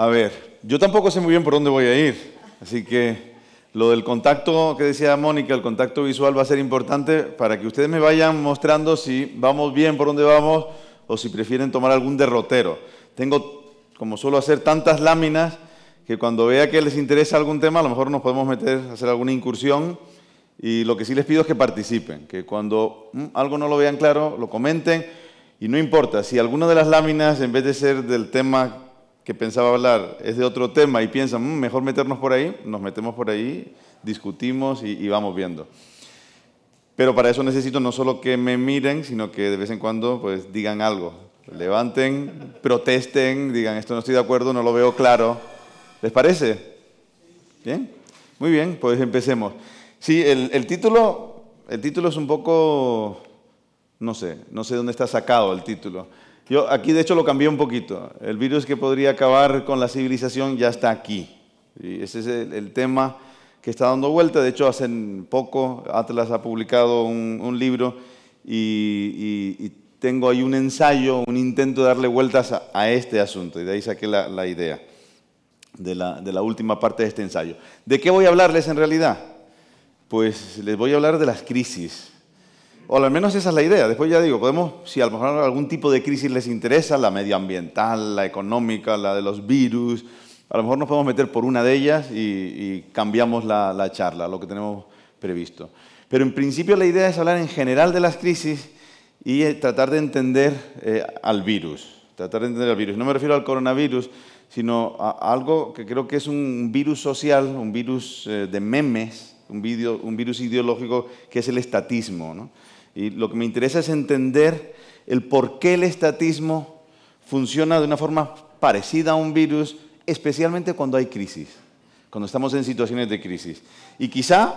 A ver, yo tampoco sé muy bien por dónde voy a ir, así que lo del contacto que decía Mónica, el contacto visual va a ser importante para que ustedes me vayan mostrando si vamos bien por dónde vamos o si prefieren tomar algún derrotero. Tengo, como suelo hacer, tantas láminas que cuando vea que les interesa algún tema, a lo mejor nos podemos meter, hacer alguna incursión. Y lo que sí les pido es que participen, que cuando mm, algo no lo vean claro, lo comenten. Y no importa, si alguna de las láminas, en vez de ser del tema que pensaba hablar es de otro tema y piensan, mm, mejor meternos por ahí, nos metemos por ahí, discutimos y, y vamos viendo. Pero para eso necesito no solo que me miren, sino que de vez en cuando pues digan algo. Levanten, protesten, digan esto no estoy de acuerdo, no lo veo claro. ¿Les parece? Bien, muy bien, pues empecemos. Sí, el, el título, el título es un poco, no sé, no sé dónde está sacado el título. Yo aquí de hecho lo cambié un poquito. El virus que podría acabar con la civilización ya está aquí. Y ese es el, tema que está dando vuelta. De hecho, hace poco Atlas ha publicado un, libro y, tengo ahí un ensayo, un intento de darle vueltas a, este asunto. Y de ahí saqué la, idea de la última parte de este ensayo. ¿De qué voy a hablarles en realidad? Pues les voy a hablar de las crisis. O al menos esa es la idea. Después ya digo, podemos, si a lo mejor algún tipo de crisis les interesa, la medioambiental, la económica, la de los virus, a lo mejor nos podemos meter por una de ellas y, cambiamos la, charla, lo que tenemos previsto. Pero en principio la idea es hablar en general de las crisis y eh, tratar de entender eh, al virus. Tratar de entender al virus. No me refiero al coronavirus, sino a, algo que creo que es un virus social, un virus eh, de memes, un, un, virus ideológico que es el estatismo. ¿no? Y lo que me interesa es entender el por qué el estatismo funciona de una forma parecida a un virus, especialmente cuando hay crisis, cuando estamos en situaciones de crisis. Y quizá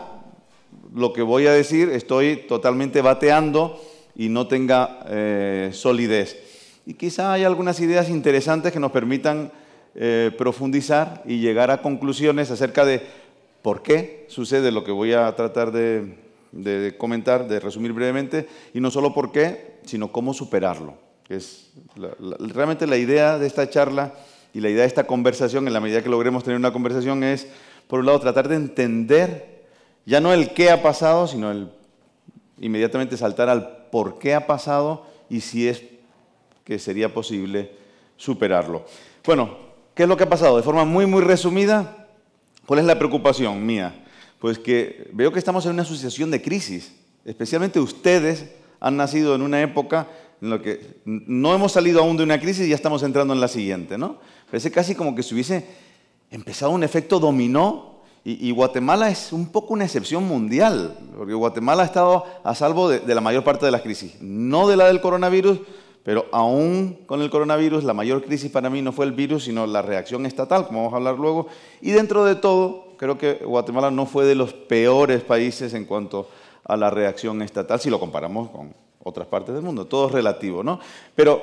lo que voy a decir estoy totalmente bateando y no tenga eh, solidez. Y quizá hay algunas ideas interesantes que nos permitan eh, profundizar y llegar a conclusiones acerca de por qué sucede lo que voy a tratar de de comentar, de resumir brevemente, y no solo por qué, sino cómo superarlo. Es realmente la idea de esta charla y la idea de esta conversación, en la medida que logremos tener una conversación, es, por un lado, tratar de entender ya no el qué ha pasado, sino el inmediatamente saltar al por qué ha pasado y si es que sería posible superarlo. Bueno, ¿qué es lo que ha pasado? De forma muy, muy resumida, ¿cuál es la preocupación mía? pues que veo que estamos en una asociación de crisis. Especialmente ustedes han nacido en una época en la que no hemos salido aún de una crisis y ya estamos entrando en la siguiente, ¿no? Parece casi como que se hubiese empezado un efecto dominó y, Guatemala es un poco una excepción mundial, porque Guatemala ha estado a salvo de, de la mayor parte de las crisis, no de la del coronavirus, pero aún con el coronavirus, la mayor crisis para mí no fue el virus, sino la reacción estatal, como vamos a hablar luego. Y dentro de todo, creo que Guatemala no fue de los peores países en cuanto a la reacción estatal, si lo comparamos con otras partes del mundo. Todo es relativo, ¿no? Pero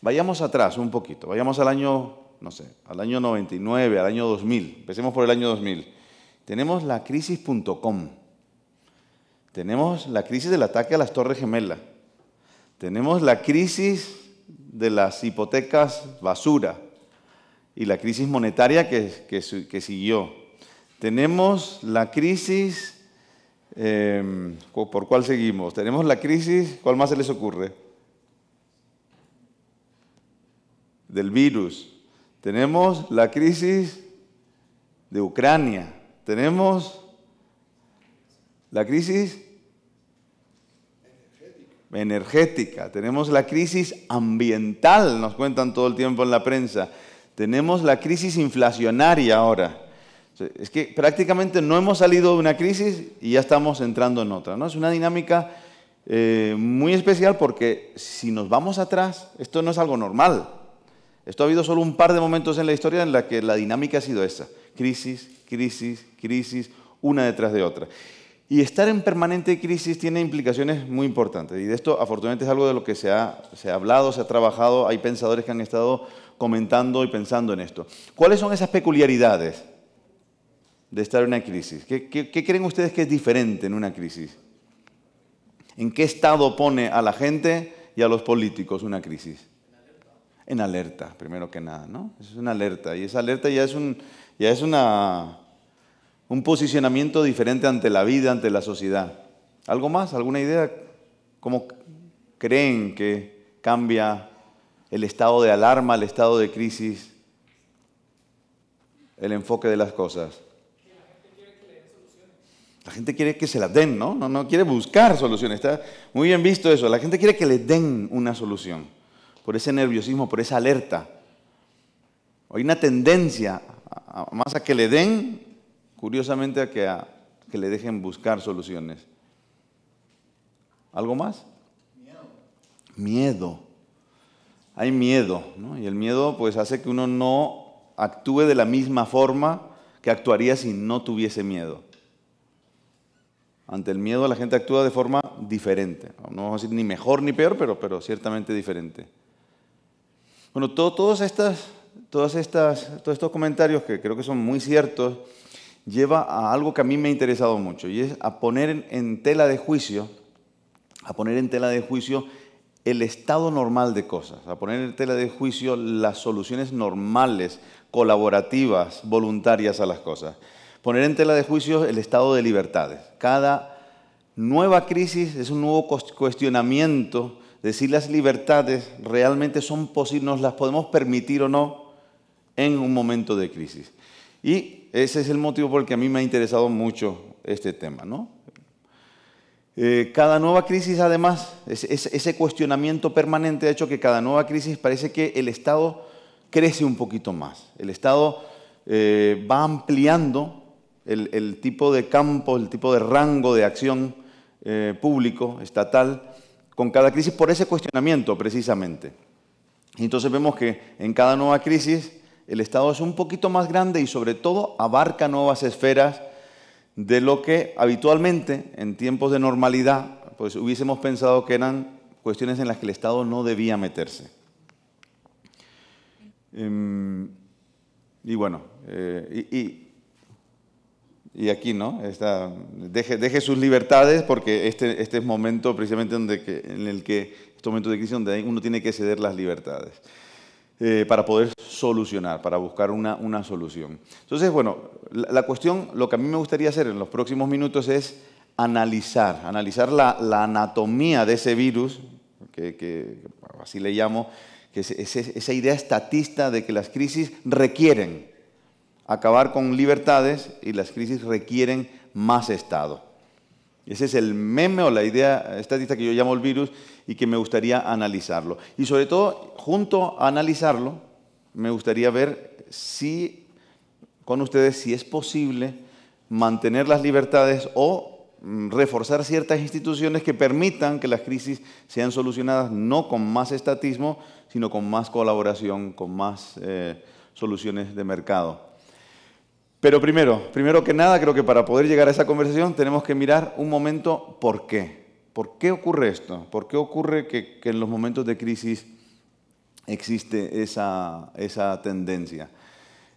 vayamos atrás un poquito, vayamos al año, no sé, al año 99, al año 2000. Empecemos por el año 2000. Tenemos la crisis.com. Tenemos la crisis del ataque a las Torres Gemelas. Tenemos la crisis de las hipotecas basura y la crisis monetaria que, que, siguió. Tenemos la crisis, em, ¿por cuál seguimos? Tenemos la crisis, ¿cuál más se les ocurre? Del virus. Tenemos la crisis de Ucrania. Tenemos la crisis energética. Tenemos la crisis ambiental, nos cuentan todo el tiempo en la prensa. Tenemos la crisis inflacionaria ahora. Es que prácticamente no hemos salido de una crisis y ya estamos entrando en otra. ¿no? Es una dinámica eh, muy especial porque si nos vamos atrás, esto no es algo normal. Esto ha habido solo un par de momentos en la historia en la que la dinámica ha sido esa. Crisis, crisis, crisis, una detrás de otra. Y estar en permanente crisis tiene implicaciones muy importantes. Y de esto, afortunadamente, es algo de lo que se ha, se ha hablado, se ha trabajado. Hay pensadores que han estado comentando y pensando en esto. ¿Cuáles son esas peculiaridades de estar en una crisis? ¿Qué, creen ustedes que es diferente en una crisis? ¿En qué estado pone a la gente y a los políticos una crisis? En alerta, primero que nada, ¿no? Es una alerta y esa alerta ya es, un, ya es una, un posicionamiento diferente ante la vida, ante la sociedad. ¿Algo más? ¿Alguna idea? ¿Cómo creen que cambia el estado de alarma, el estado de crisis, el enfoque de las cosas. La gente quiere que se la den, ¿no? No, quiere buscar soluciones. Está muy bien visto eso. La gente quiere que le den una solución. Por ese nerviosismo, por esa alerta. Hay una tendencia más a que le den, curiosamente, a que, a que le dejen buscar soluciones. ¿Algo más? Miedo. Miedo hay miedo, y el miedo pues hace que uno no actúe de la misma forma que actuaría si no tuviese miedo. Ante el miedo la gente actúa de forma diferente, no vamos a decir ni mejor ni peor, pero, pero ciertamente diferente. Bueno, todos, estas, todas todos estos comentarios que creo que son muy ciertos lleva a algo que a mí me ha interesado mucho, y es a poner en tela de juicio, a poner en tela de juicio el estado normal de cosas, a poner en tela de juicio las soluciones normales, colaborativas, voluntarias a las cosas. Poner en tela de juicio el estado de libertades. Cada nueva crisis es un nuevo cuestionamiento de si las libertades realmente son posibles, nos las podemos permitir o no en un momento de crisis. Y ese es el motivo por el que a mí me ha interesado mucho este tema, ¿no? Eh, cada nueva crisis, además, ese cuestionamiento permanente ha hecho que cada nueva crisis parece que el Estado crece un poquito más. El Estado eh, va ampliando el, tipo de campo, el tipo de rango de acción eh, público, estatal, con cada crisis por ese cuestionamiento precisamente. Y entonces vemos que en cada nueva crisis el Estado es un poquito más grande y sobre todo abarca nuevas esferas de lo que habitualmente en tiempos de normalidad pues hubiésemos pensado que eran cuestiones en las que el Estado no debía meterse. Em, y bueno, eh, y, aquí, ¿no? deje, sus libertades porque este, este es momento precisamente en el que, este momento de crisis uno tiene que ceder las libertades. Eh, para poder solucionar, para buscar una, solución. Entonces, bueno, la, cuestión, lo que a mí me gustaría hacer en los próximos minutos es analizar, analizar la, anatomía de ese virus, que, así le llamo, que esa idea estatista de que las crisis requieren acabar con libertades y las crisis requieren más Estado. Ese es el meme o la idea estadista que yo llamo el virus y que me gustaría analizarlo. Y sobre todo, junto a analizarlo, me gustaría ver si con ustedes si es posible mantener las libertades o mm, reforzar ciertas instituciones que permitan que las crisis sean solucionadas no con más estatismo, sino con más colaboración, con más eh, soluciones de mercado. Pero primero, primero que nada, creo que para poder llegar a esa conversación tenemos que mirar un momento por qué. ¿Por qué ocurre esto? ¿Por qué ocurre que, en los momentos de crisis existe esa, tendencia?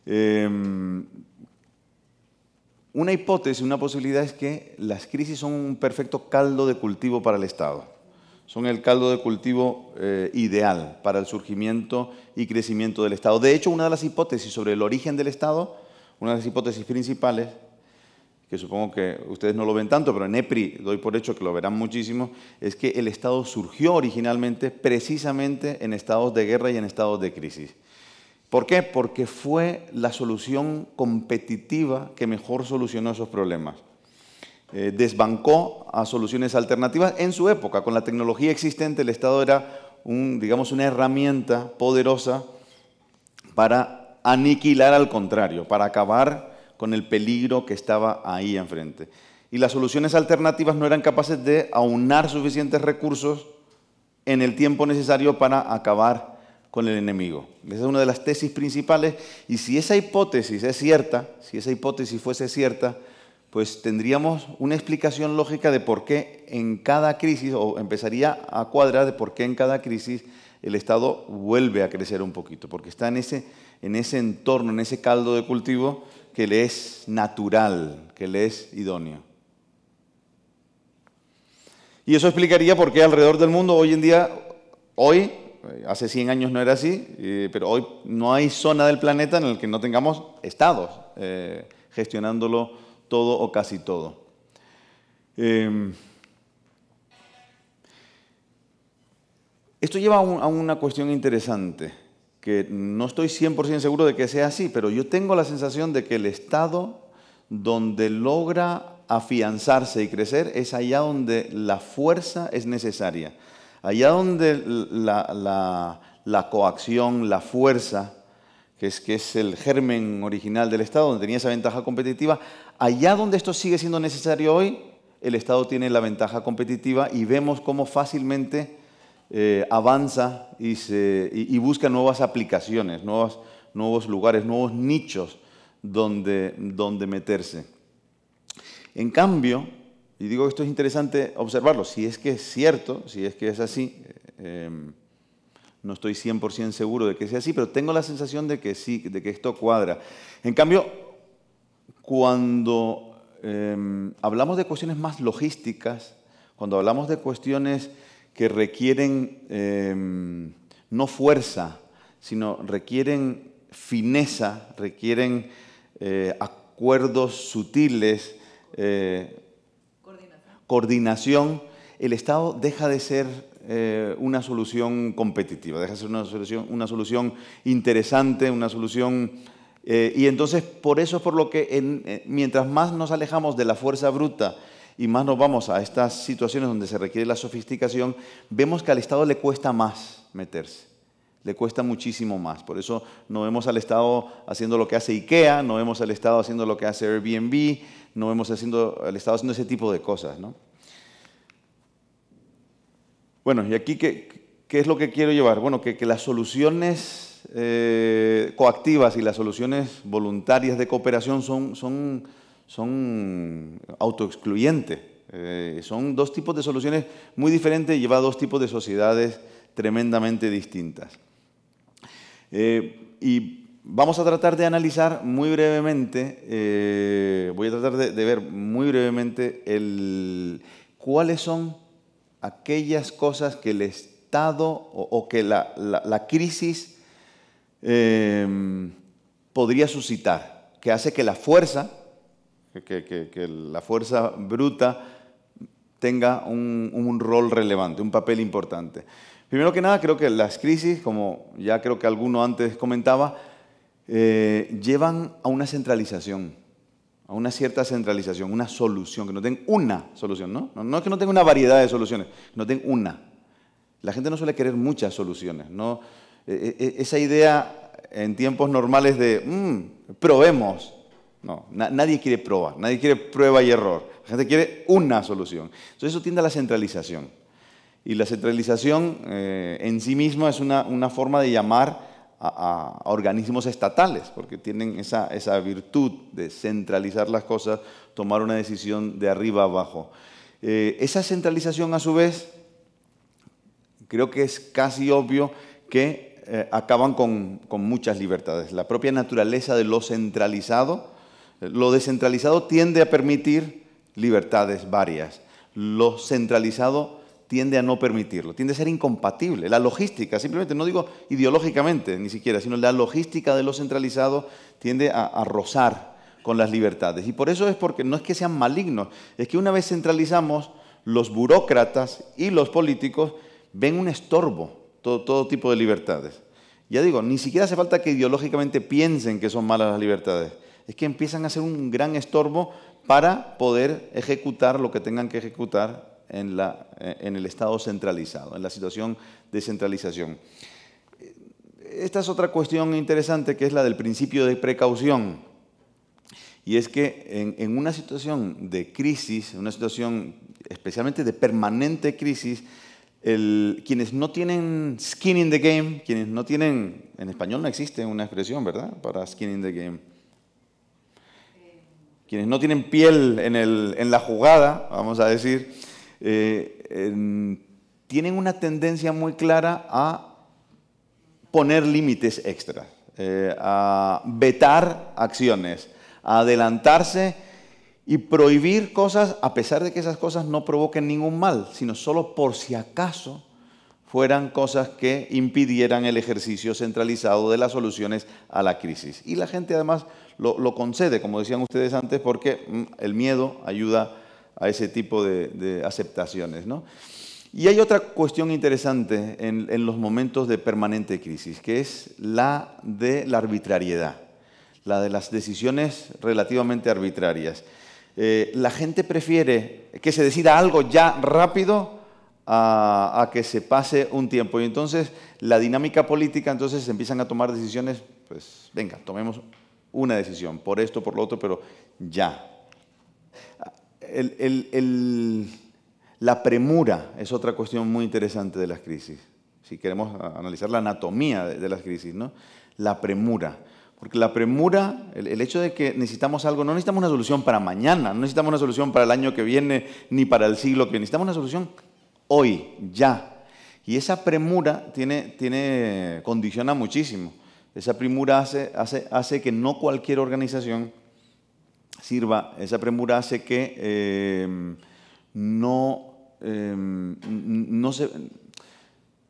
Em, una hipótesis, una posibilidad es que las crisis son un perfecto caldo de cultivo para el Estado. Son el caldo de cultivo eh, ideal para el surgimiento y crecimiento del Estado. De hecho, una de las hipótesis sobre el origen del Estado una de las hipótesis principales, que supongo que ustedes no lo ven tanto, pero en EPRI doy por hecho que lo verán muchísimo, es que el Estado surgió originalmente precisamente en estados de guerra y en estados de crisis. ¿Por qué? Porque fue la solución competitiva que mejor solucionó esos problemas. Eh, desbancó a soluciones alternativas en su época. Con la tecnología existente, el Estado era, un, digamos, una herramienta poderosa para aniquilar al contrario, para acabar con el peligro que estaba ahí enfrente. Y las soluciones alternativas no eran capaces de aunar suficientes recursos en el tiempo necesario para acabar con el enemigo. Esa es una de las tesis principales y si esa hipótesis es cierta, si esa hipótesis fuese cierta, pues tendríamos una explicación lógica de por qué en cada crisis, o empezaría a cuadrar de por qué en cada crisis el Estado vuelve a crecer un poquito, porque está en ese en ese entorno, en ese caldo de cultivo que le es natural, que le es idóneo. Y eso explicaría por qué alrededor del mundo hoy en día, hoy, eh, hace 100 años no era así, eh, pero hoy no hay zona del planeta en la que no tengamos estados eh, gestionándolo todo o casi todo. Em, esto lleva a, una cuestión interesante que no estoy 100% seguro de que sea así, pero yo tengo la sensación de que el Estado donde logra afianzarse y crecer es allá donde la fuerza es necesaria, allá donde la, la coacción, la fuerza, que es, que es el germen original del Estado, donde tenía esa ventaja competitiva, allá donde esto sigue siendo necesario hoy, el Estado tiene la ventaja competitiva y vemos cómo fácilmente eh, avanza y, se, busca nuevas aplicaciones, nuevos lugares, nuevos nichos donde, donde meterse. En cambio, y digo que esto es interesante observarlo, si es que es cierto, si es que es así, eh, no estoy 100% seguro de que sea así, pero tengo la sensación de que sí, de que esto cuadra. En cambio, cuando eh, hablamos de cuestiones más logísticas, cuando hablamos de cuestiones que requieren em, no fuerza, sino requieren fineza, requieren eh, acuerdos sutiles, eh, coordinación. el Estado deja de ser eh, una solución competitiva, deja de ser una solución, una solución interesante, una solución y entonces, por eso es por lo que mientras más nos alejamos de la fuerza bruta y más nos vamos a estas situaciones donde se requiere la sofisticación, vemos que al Estado le cuesta más meterse. Le cuesta muchísimo más. Por eso no vemos al Estado haciendo lo que hace IKEA, no vemos al Estado haciendo lo que hace Airbnb, no vemos haciendo, al Estado haciendo ese tipo de cosas. Bueno, y aquí, ¿qué, ¿qué, es lo que quiero llevar? Bueno, que, las soluciones eh, coactivas y las soluciones voluntarias de cooperación son, son son autoexcluyentes. Eh, son dos tipos de soluciones muy diferentes y lleva a dos tipos de sociedades tremendamente distintas. Eh, y vamos a tratar de analizar muy brevemente, eh, voy a tratar de, ver muy brevemente cuáles son aquellas cosas que el Estado o, que la crisis podría suscitar, que hace que la fuerza que, la fuerza bruta tenga un, rol relevante, un papel importante. Primero que nada, creo que las crisis, como ya creo que alguno antes comentaba, eh, llevan a una centralización, a una cierta centralización, una solución, que no tengan una solución, ¿no? ¿no? es que no tenga una variedad de soluciones, no tengan una. La gente no suele querer muchas soluciones, ¿no? E, e, e, esa idea en tiempos normales de, mm, probemos, no, nadie quiere prueba, nadie quiere prueba y error. La gente quiere una solución. Entonces eso tiende a la centralización. Y la centralización eh, en sí misma es una, forma de llamar a, organismos estatales, porque tienen esa, virtud de centralizar las cosas, tomar una decisión de arriba abajo. Eh, esa centralización, a su vez, creo que es casi obvio que eh, acaban con, muchas libertades. La propia naturaleza de lo centralizado lo descentralizado tiende a permitir libertades varias. Lo centralizado tiende a no permitirlo, tiende a ser incompatible. La logística, simplemente no digo ideológicamente ni siquiera, sino la logística de lo centralizado tiende a, rozar con las libertades. Y por eso es porque no es que sean malignos, es que una vez centralizamos, los burócratas y los políticos ven un estorbo todo tipo de libertades. Ya digo, ni siquiera hace falta que ideológicamente piensen que son malas las libertades es que empiezan a ser un gran estorbo para poder ejecutar lo que tengan que ejecutar eh, en, el Estado centralizado, en la situación de centralización. Esta es otra cuestión interesante que es la del principio de precaución. Y es que en, una situación de crisis, una situación especialmente de permanente crisis, quienes no tienen skin in the game, quienes no tienen, en español no existe una expresión, ¿verdad? Para skin in the game quienes no tienen piel en, la jugada, vamos a decir, eh, tienen una tendencia muy clara a poner límites extra, eh, a vetar acciones, a adelantarse y prohibir cosas a pesar de que esas cosas no provoquen ningún mal, sino solo por si acaso fueran cosas que impidieran el ejercicio centralizado de las soluciones a la crisis. Y la gente además lo, concede, como decían ustedes antes, porque mm, el miedo ayuda a ese tipo de, aceptaciones. Y hay otra cuestión interesante en, los momentos de permanente crisis, que es la de la arbitrariedad, la de las decisiones relativamente arbitrarias. Eh, la gente prefiere que se decida algo ya rápido a, a, que se pase un tiempo. Y entonces la dinámica política, entonces empiezan a tomar decisiones, pues venga, tomemos una decisión, por esto, por lo otro, pero ya. la premura es otra cuestión muy interesante de las crisis, si queremos analizar la anatomía de, las crisis, ¿no? La premura. Porque la premura, el, hecho de que necesitamos algo, no necesitamos una solución para mañana, no necesitamos una solución para el año que viene, ni para el siglo que viene, necesitamos una solución hoy, ya. Y esa premura tiene condiciona muchísimo. Esa premura hace, hace, hace que no cualquier organización sirva, esa premura hace que eh, no, eh, no se,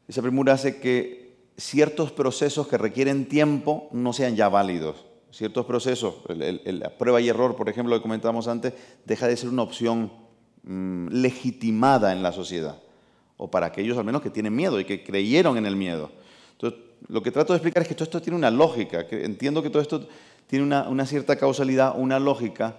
esa premura hace que ciertos procesos que requieren tiempo no sean ya válidos. Ciertos procesos, la prueba y error, por ejemplo, lo que comentábamos antes, deja de ser una opción mm, legitimada en la sociedad, o para aquellos al menos que tienen miedo y que creyeron en el miedo. Entonces, lo que trato de explicar es que todo esto tiene una lógica, entiendo que todo esto tiene una, cierta causalidad, una lógica,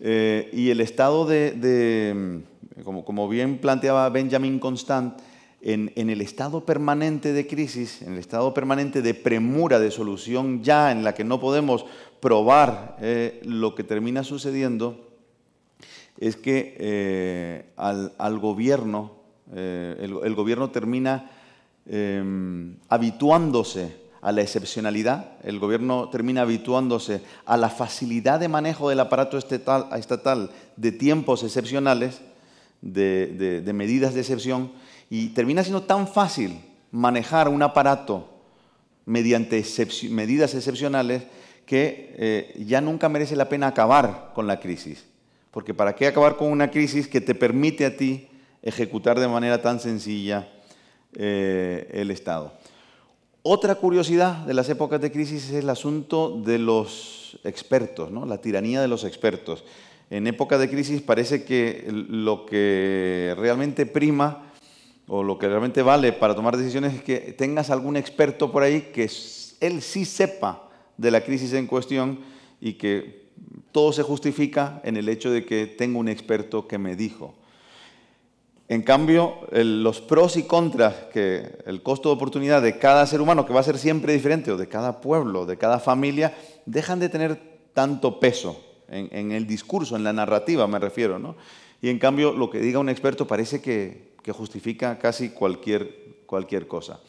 eh, y el estado de, mm, como, bien planteaba Benjamin Constant, en, el estado permanente de crisis, en el estado permanente de premura, de solución ya, en la que no podemos probar eh, lo que termina sucediendo, es que eh, al, gobierno, el gobierno termina Em, habituándose a la excepcionalidad, el gobierno termina habituándose a la facilidad de manejo del aparato estatal, de tiempos excepcionales, de, medidas de excepción, y termina siendo tan fácil manejar un aparato mediante medidas excepcionales que eh, ya nunca merece la pena acabar con la crisis. Porque ¿para qué acabar con una crisis que te permite a ti ejecutar de manera tan sencilla eh, el Estado. Otra curiosidad de las épocas de crisis es el asunto de los expertos, la tiranía de los expertos. En época de crisis parece que lo que realmente prima o lo que realmente vale para tomar decisiones es que tengas algún experto por ahí que él sí sepa de la crisis en cuestión y que todo se justifica en el hecho de que tengo un experto que me dijo. En cambio, los pros y contras, que el costo de oportunidad de cada ser humano, que va a ser siempre diferente, o de cada pueblo, de cada familia, dejan de tener tanto peso en, el discurso, en la narrativa, me refiero. ¿no? Y en cambio, lo que diga un experto parece que, justifica casi cualquier, cualquier cosa.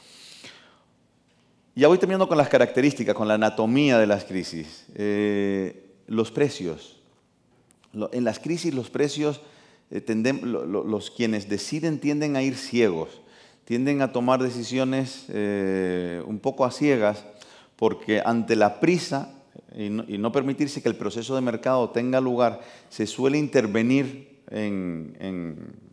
Ya voy terminando con las características, con la anatomía de las crisis. Eh, los precios. En las crisis los precios eh, los quienes deciden tienden a ir ciegos, tienden a tomar decisiones eh, un poco a ciegas, porque ante la prisa y no, permitirse que el proceso de mercado tenga lugar, se suele intervenir en,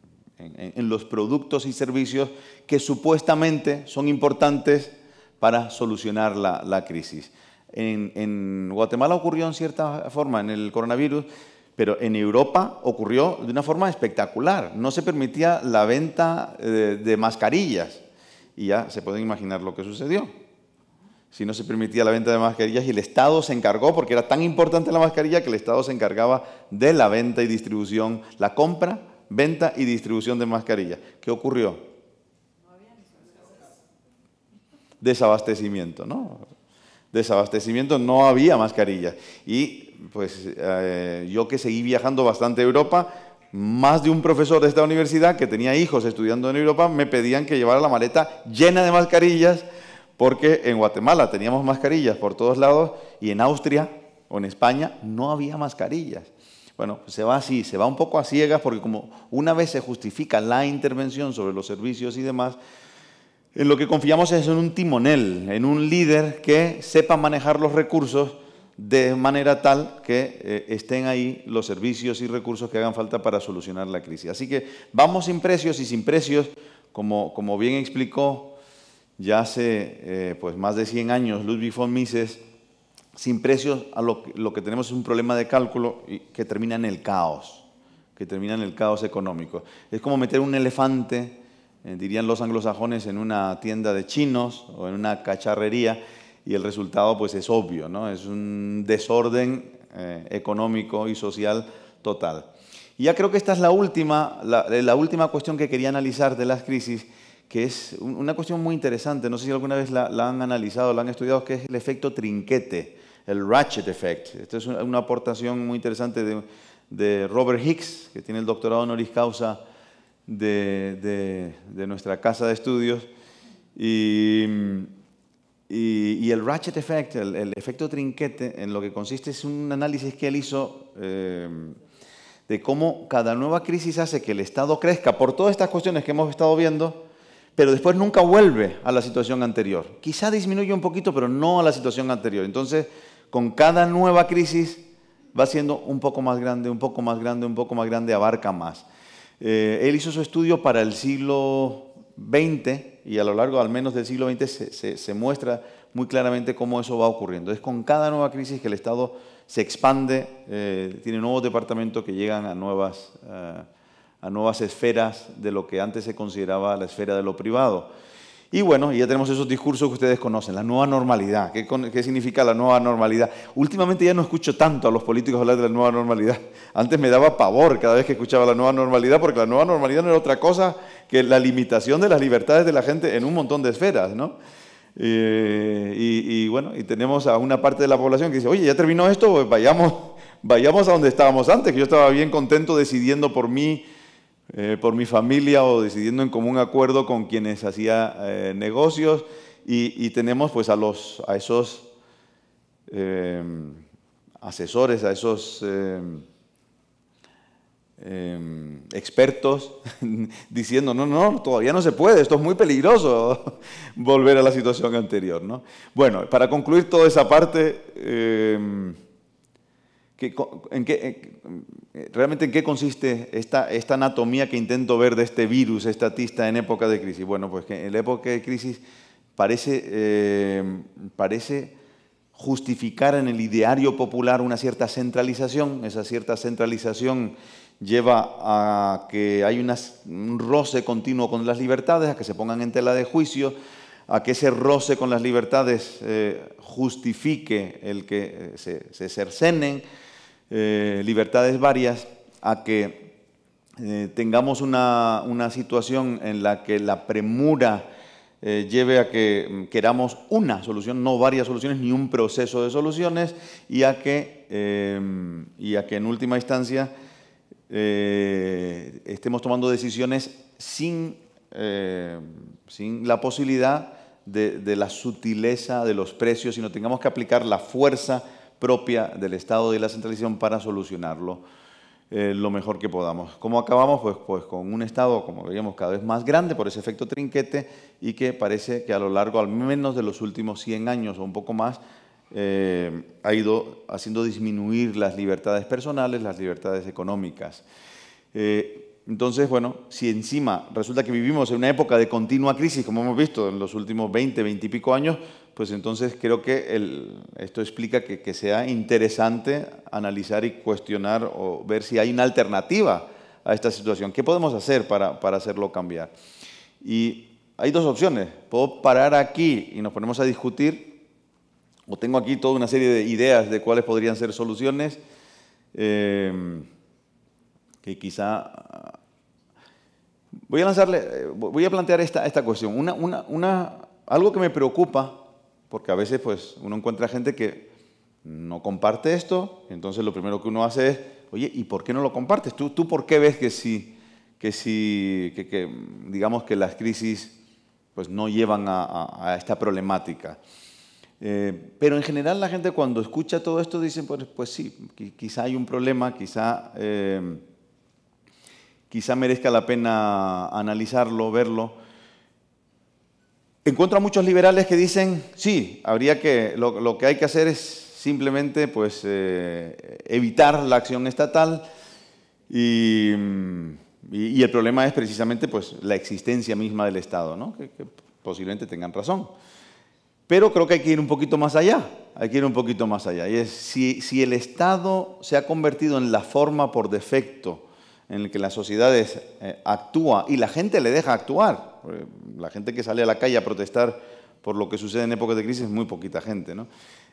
los productos y servicios que supuestamente son importantes para solucionar la, crisis. en Guatemala ocurrió en cierta forma, en el coronavirus, pero en Europa ocurrió de una forma espectacular. No se permitía la venta eh, de, mascarillas. Y ya se pueden imaginar lo que sucedió. Si no se permitía la venta de mascarillas y el Estado se encargó, porque era tan importante la mascarilla que el Estado se encargaba de la venta y distribución, la compra, venta y distribución de mascarillas. ¿Qué ocurrió? Desabastecimiento, ¿no? Desabastecimiento, no había mascarillas. Y pues eh, yo que seguí viajando bastante a Europa, más de un profesor de esta universidad que tenía hijos estudiando en Europa me pedían que llevara la maleta llena de mascarillas, porque en Guatemala teníamos mascarillas por todos lados y en Austria o en España no había mascarillas. Bueno, pues se va así, se va un poco a ciegas porque como una vez se justifica la intervención sobre los servicios y demás, en lo que confiamos es en un timonel, en un líder que sepa manejar los recursos de manera tal que eh, estén ahí los servicios y recursos que hagan falta para solucionar la crisis. Así que vamos sin precios y sin precios, como, bien explicó ya hace eh, pues más de 100 años Ludwig von Mises, sin precios lo, que tenemos es un problema de cálculo que termina en el caos, que termina en el caos económico. Es como meter un elefante, eh, dirían los anglosajones, en una tienda de chinos o en una cacharrería y el resultado pues es obvio, ¿no? Es un desorden eh, económico y social total. Y ya creo que esta es la última, la, eh, última cuestión que quería analizar de las crisis, que es una cuestión muy interesante, no sé si alguna vez la, han analizado, la han estudiado, que es el efecto trinquete, el ratchet effect. Esta es una aportación muy interesante de, de Robert Hicks, que tiene el doctorado honoris causa de, de, de nuestra casa de estudios. Y y, el ratchet effect, el, efecto trinquete, en lo que consiste es un análisis que él hizo eh, de cómo cada nueva crisis hace que el Estado crezca por todas estas cuestiones que hemos estado viendo, pero después nunca vuelve a la situación anterior. Quizá disminuye un poquito, pero no a la situación anterior. Entonces, con cada nueva crisis va siendo un poco más grande, un poco más grande, un poco más grande, abarca más. Eh, él hizo su estudio para el siglo XX y a lo largo al menos del siglo XX se, muestra muy claramente cómo eso va ocurriendo. Es con cada nueva crisis que el Estado se expande, eh, tiene nuevos departamentos que llegan eh, a nuevas esferas de lo que antes se consideraba la esfera de lo privado. Y bueno, ya tenemos esos discursos que ustedes conocen, la nueva normalidad. ¿Qué, significa la nueva normalidad? Últimamente ya no escucho tanto a los políticos hablar de la nueva normalidad. Antes me daba pavor cada vez que escuchaba la nueva normalidad, porque la nueva normalidad no era otra cosa que la limitación de las libertades de la gente en un montón de esferas, eh, y, bueno, y tenemos a una parte de la población que dice, oye, ya terminó esto, pues vayamos, vayamos a donde estábamos antes, que yo estaba bien contento decidiendo por mí eh, por mi familia o decidiendo en común acuerdo con quienes hacía eh, negocios y, tenemos pues a, los, a esos eh, asesores, a esos expertos diciendo, no, no, todavía no se puede, esto es muy peligroso volver a la situación anterior. ¿no? Bueno, para concluir toda esa parte en qué, realmente en qué consiste esta, anatomía que intento ver de este virus estatista en época de crisis? Bueno, pues que en época de crisis parece, eh, parece justificar en el ideario popular una cierta centralización. Esa cierta centralización lleva a que hay un roce continuo con las libertades, a que se pongan en tela de juicio, a que ese roce con las libertades eh, justifique el que eh, se cercenen eh, libertades varias a que eh, tengamos una, situación en la que la premura eh, lleve a que mm, queramos una solución, no varias soluciones, ni un proceso de soluciones, y a que, em, y que en última instancia estemos tomando decisiones sin, em, sin la posibilidad de, de la sutileza de los precios, sino tengamos que aplicar la fuerza, propia del Estado y de la centralización para solucionarlo eh, lo mejor que podamos. ¿Cómo acabamos? Pues, pues con un Estado, como veíamos, cada vez más grande por ese efecto trinquete y que parece que a lo largo, al menos de los últimos 100 años o un poco más, eh, ha ido haciendo disminuir las libertades personales, las libertades económicas. Eh, entonces, bueno, si encima resulta que vivimos en una época de continua crisis, como hemos visto en los últimos 20, 20 y pico años, pues entonces creo que esto explica que, sea interesante analizar y cuestionar o ver si hay una alternativa a esta situación. ¿Qué podemos hacer para, hacerlo cambiar? Y hay dos opciones. Puedo parar aquí y nos ponemos a discutir, o tengo aquí toda una serie de ideas de cuáles podrían ser soluciones. Eh, que quizá Voy a lanzarle, eh, voy a plantear esta, esta cuestión. Una, una, una, algo que me preocupa, porque a veces pues, uno encuentra gente que no comparte esto, entonces lo primero que uno hace es, oye, ¿y por qué no lo compartes? ¿Tú, tú por qué ves que si, que si que, que, digamos que las crisis pues, no llevan a, a, esta problemática? Eh, pero en general la gente cuando escucha todo esto dice, pues, pues sí, quizá hay un problema, quizá... Eh, quizá merezca la pena analizarlo, verlo. Encuentro a muchos liberales que dicen, sí, habría que, lo, que hay que hacer es simplemente pues, eh, evitar la acción estatal mm, y, el problema es precisamente pues, la existencia misma del Estado, que, posiblemente tengan razón. Pero creo que hay que ir un poquito más allá, hay que ir un poquito más allá. Y es, si el Estado se ha convertido en la forma por defecto en el que las sociedades eh, actúa y la gente le deja actuar. La gente que sale a la calle a protestar por lo que sucede en épocas de crisis es muy poquita gente. ¿no?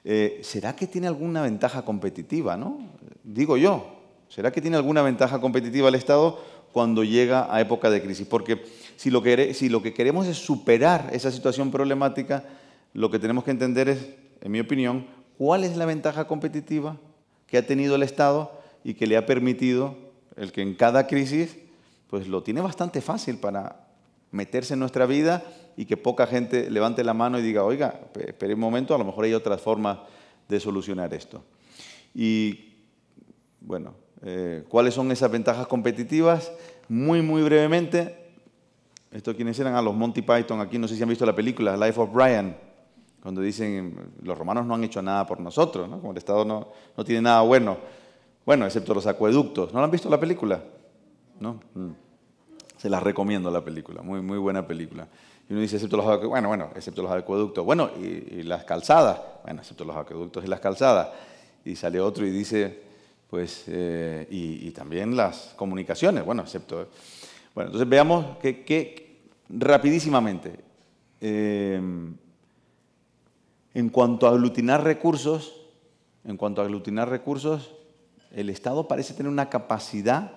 Eh, ¿Será que tiene alguna ventaja competitiva? ¿no? Digo yo, ¿será que tiene alguna ventaja competitiva el Estado cuando llega a época de crisis? Porque si lo que queremos es superar esa situación problemática, lo que tenemos que entender es, en mi opinión, cuál es la ventaja competitiva que ha tenido el Estado y que le ha permitido el que en cada crisis pues lo tiene bastante fácil para meterse en nuestra vida y que poca gente levante la mano y diga, oiga, espere un momento, a lo mejor hay otras formas de solucionar esto. Y bueno, eh, ¿cuáles son esas ventajas competitivas? Muy, muy brevemente, esto quienes eran a ah, los Monty Python, aquí no sé si han visto la película Life of Brian, cuando dicen los romanos no han hecho nada por nosotros, como el Estado no, no tiene nada bueno. Bueno, excepto los acueductos. ¿No la han visto la película? No. Mm. Se las recomiendo la película, muy, muy buena película. Y uno dice, excepto los acueductos, bueno, bueno, excepto los acueductos. Bueno, y, las calzadas, bueno, excepto los acueductos y las calzadas. Y sale otro y dice, pues, eh, y, también las comunicaciones, bueno, excepto... Eh. Bueno, entonces veamos que, rapidísimamente, em, en cuanto a aglutinar recursos, en cuanto a aglutinar recursos, el Estado parece tener una capacidad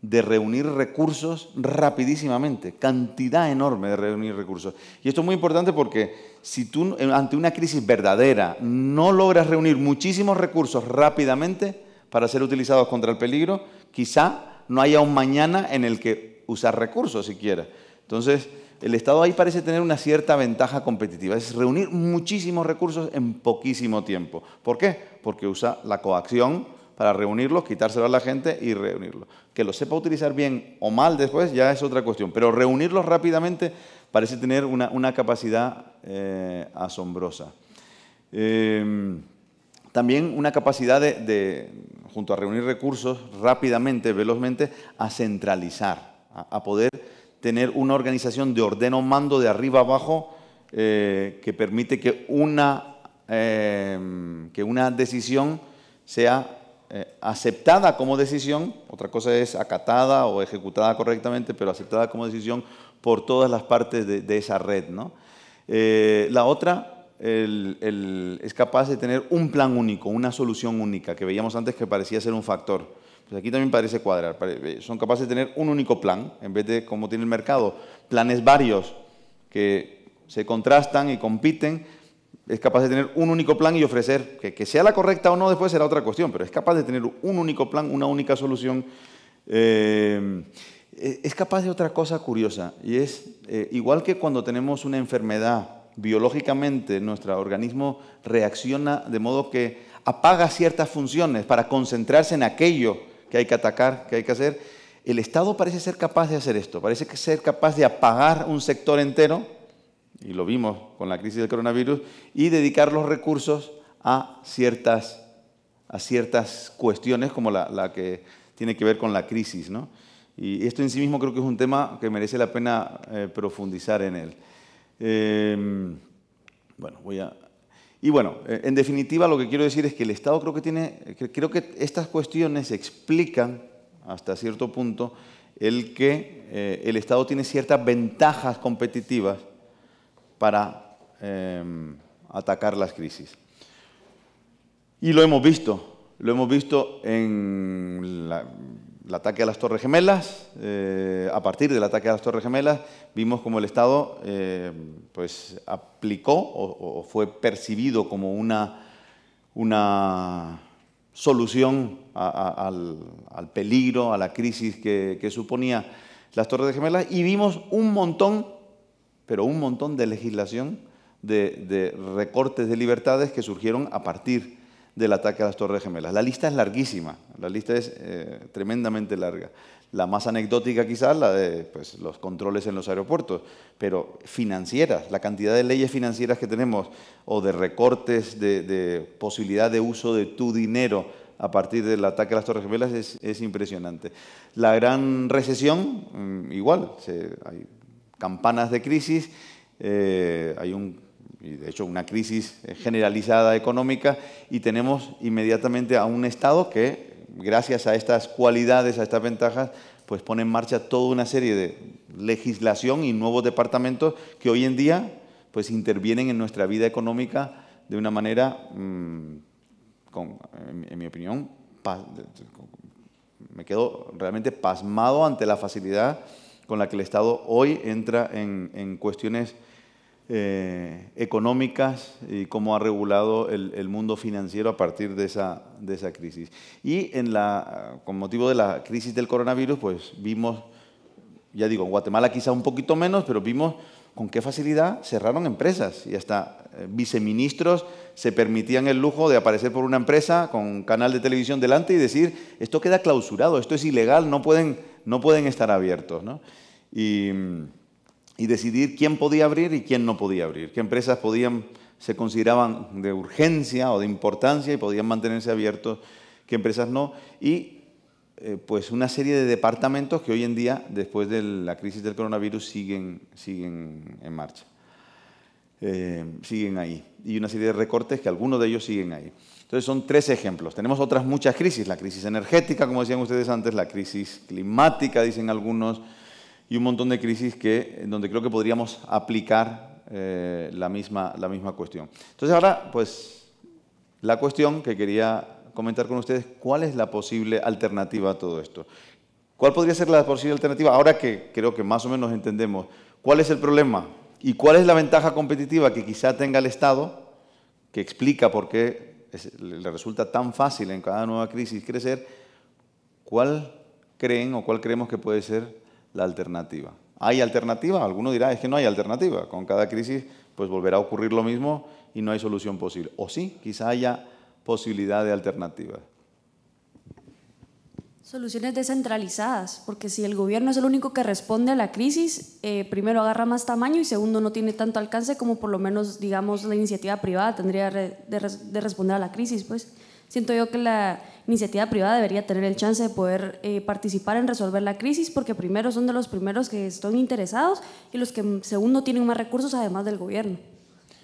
de reunir recursos rapidísimamente, cantidad enorme de reunir recursos. Y esto es muy importante porque si tú eh, ante una crisis verdadera no logras reunir muchísimos recursos rápidamente para ser utilizados contra el peligro, quizá no haya un mañana en el que usar recursos siquiera. Entonces, el Estado ahí parece tener una cierta ventaja competitiva, es reunir muchísimos recursos en poquísimo tiempo. ¿Por qué? Porque usa la coacción para reunirlos, quitárselo a la gente y reunirlos. Que lo sepa utilizar bien o mal después ya es otra cuestión, pero reunirlos rápidamente parece tener una, capacidad eh, asombrosa. Em, también una capacidad de, junto a reunir recursos rápidamente, velozmente, a centralizar, a, poder tener una organización de ordeno mando de arriba abajo eh, que permite que una, em, que una decisión sea eh, aceptada como decisión, otra cosa es acatada o ejecutada correctamente, pero aceptada como decisión por todas las partes de, esa red. ¿no? Eh, la otra es capaz de tener un plan único, una solución única, que veíamos antes que parecía ser un factor. Pues aquí también parece cuadrar. Eh, son capaces de tener un único plan, en vez de como tiene el mercado, planes varios que se contrastan y compiten es capaz de tener un único plan y ofrecer, que, sea la correcta o no después será otra cuestión, pero es capaz de tener un único plan, una única solución. Eh, eh, es capaz de otra cosa curiosa, y es eh, igual que cuando tenemos una enfermedad, biológicamente nuestro organismo reacciona de modo que apaga ciertas funciones para concentrarse en aquello que hay que atacar, que hay que hacer. El Estado parece ser capaz de hacer esto, parece ser capaz de apagar un sector entero y lo vimos con la crisis del coronavirus, y dedicar los recursos a ciertas, a ciertas cuestiones como la, que tiene que ver con la crisis. ¿no? Y esto en sí mismo creo que es un tema que merece la pena eh, profundizar en él. Em, bueno, voy a... Y bueno, eh, en definitiva lo que quiero decir es que el Estado creo que tiene, creo que estas cuestiones explican hasta cierto punto el que eh, el Estado tiene ciertas ventajas competitivas para em, atacar las crisis. Y lo hemos visto, lo hemos visto en el ataque a las Torres Gemelas, eh, a partir del ataque a las Torres Gemelas, vimos como el Estado em, pues, aplicó o, fue percibido como una, una solución al, peligro, a la crisis que, que suponía las Torres Gemelas, y vimos un montón pero un montón de legislación de, recortes de libertades que surgieron a partir del ataque a las Torres Gemelas. La lista es larguísima, la lista es eh, tremendamente larga. La más anecdótica quizás, la de pues, los controles en los aeropuertos, pero financieras, la cantidad de leyes financieras que tenemos, o de recortes, de, posibilidad de uso de tu dinero a partir del ataque a las Torres Gemelas es, impresionante. La gran recesión, mm, igual, hay campanas de crisis, eh, hay un, de hecho una crisis generalizada económica y tenemos inmediatamente a un Estado que, gracias a estas cualidades, a estas ventajas, pues pone en marcha toda una serie de legislación y nuevos departamentos que hoy en día pues intervienen en nuestra vida económica de una manera, mm, en, mi opinión, me quedo realmente pasmado ante la facilidad con la que el Estado hoy entra en, cuestiones eh, económicas y cómo ha regulado el, mundo financiero a partir de esa, crisis. Y con motivo de la crisis del coronavirus, pues vimos, ya digo, en Guatemala quizá un poquito menos, pero vimos con qué facilidad cerraron empresas y hasta eh, viceministros se permitían el lujo de aparecer por una empresa con un canal de televisión delante y decir, esto queda clausurado, esto es ilegal, no pueden no pueden estar abiertos. ¿no? Y, decidir quién podía abrir y quién no podía abrir, qué empresas podían, se consideraban de urgencia o de importancia y podían mantenerse abiertos, qué empresas no. Y eh, pues una serie de departamentos que hoy en día, después de la crisis del coronavirus, siguen, siguen en marcha. Eh, siguen ahí. Y una serie de recortes que algunos de ellos siguen ahí. Entonces son tres ejemplos. Tenemos otras muchas crisis, la crisis energética, como decían ustedes antes, la crisis climática, dicen algunos, y un montón de crisis que, en donde creo que podríamos aplicar eh, la, misma, la misma cuestión. Entonces ahora, pues, la cuestión que quería comentar con ustedes, ¿cuál es la posible alternativa a todo esto? ¿Cuál podría ser la posible alternativa? Ahora que creo que más o menos entendemos cuál es el problema y cuál es la ventaja competitiva que quizá tenga el Estado, que explica por qué le resulta tan fácil en cada nueva crisis crecer, ¿cuál creen o cuál creemos que puede ser la alternativa? ¿Hay alternativa? Alguno dirá, es que no hay alternativa. Con cada crisis pues volverá a ocurrir lo mismo y no hay solución posible. O sí, quizá haya posibilidad de alternativa. Soluciones descentralizadas, porque si el gobierno es el único que responde a la crisis, eh, primero agarra más tamaño y segundo no tiene tanto alcance como por lo menos, digamos, la iniciativa privada tendría de, responder a la crisis. Pues siento yo que la iniciativa privada debería tener el chance de poder eh, participar en resolver la crisis, porque primero son de los primeros que están interesados y los que mm, segundo tienen más recursos además del gobierno.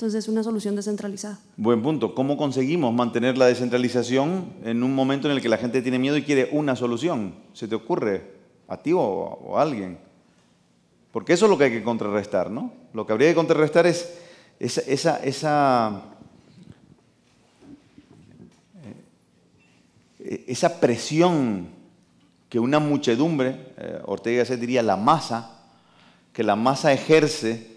Entonces es una solución descentralizada. Buen punto. ¿Cómo conseguimos mantener la descentralización en un momento en el que la gente tiene miedo y quiere una solución? ¿Se te ocurre a ti o, a alguien? Porque eso es lo que hay que contrarrestar, ¿no? Lo que habría que contrarrestar es esa, eh, eh, presión que una muchedumbre, eh, Ortega se diría la masa, que la masa ejerce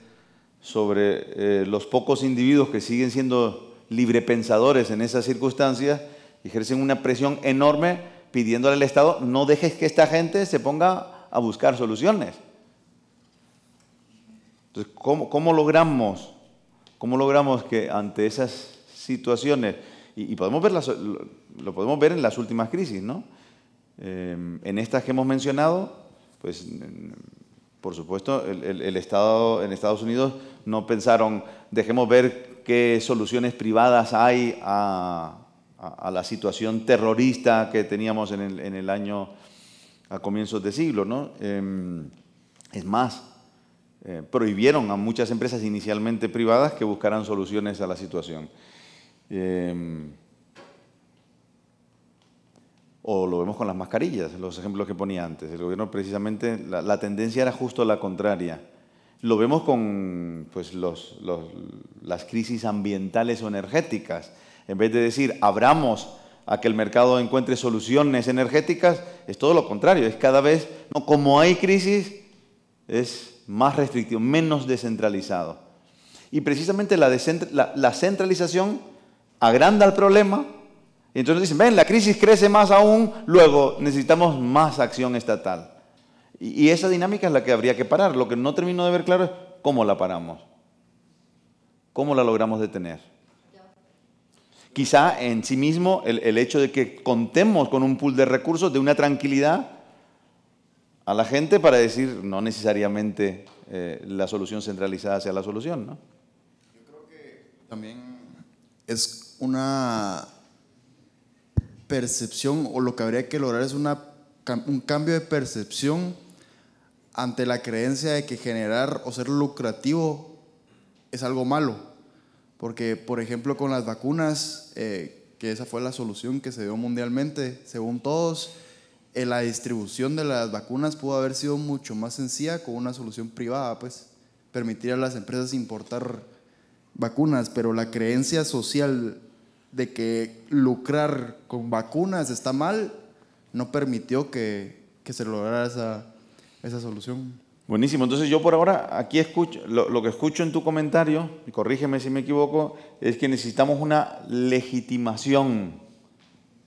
sobre eh, los pocos individuos que siguen siendo librepensadores en esas circunstancias, ejercen una presión enorme pidiéndole al Estado, no dejes que esta gente se ponga a buscar soluciones. Entonces, ¿cómo, logramos, cómo logramos que ante esas situaciones, y, podemos lo, podemos ver en las últimas crisis, ¿no? Eh, en estas que hemos mencionado, pues por supuesto, el, Estado, en Estados Unidos no pensaron, dejemos ver qué soluciones privadas hay a, la situación terrorista que teníamos en el, año, a comienzos de siglo. ¿no? Em, es más, eh, prohibieron a muchas empresas inicialmente privadas que buscaran soluciones a la situación. Em, o lo vemos con las mascarillas, los ejemplos que ponía antes. El gobierno precisamente, la, tendencia era justo la contraria. Lo vemos con pues, las crisis ambientales o energéticas. En vez de decir, abramos a que el mercado encuentre soluciones energéticas, es todo lo contrario. Es cada vez, no, como hay crisis, es más restrictivo, menos descentralizado. Y precisamente la centralización agranda el problema y entonces dicen, ven, la crisis crece más aún, luego necesitamos más acción estatal. Y, esa dinámica es la que habría que parar. Lo que no termino de ver claro es cómo la paramos, cómo la logramos detener. Quizá en sí mismo el, hecho de que contemos con un pool de recursos de una tranquilidad a la gente para decir no necesariamente eh, la solución centralizada sea la solución, ¿no? Yo creo que también es una percepción o lo que habría que lograr es una, un cambio de percepción ante la creencia de que generar o ser lucrativo es algo malo. Porque, por ejemplo, con las vacunas, eh, que esa fue la solución que se dio mundialmente, según todos, eh, la distribución de las vacunas pudo haber sido mucho más sencilla con una solución privada, pues permitir a las empresas importar vacunas, pero la creencia social de que lucrar con vacunas está mal, no permitió que, se lograra esa, esa, solución. Buenísimo, entonces yo por ahora aquí escucho, lo, que escucho en tu comentario, y corrígeme si me equivoco, es que necesitamos una legitimación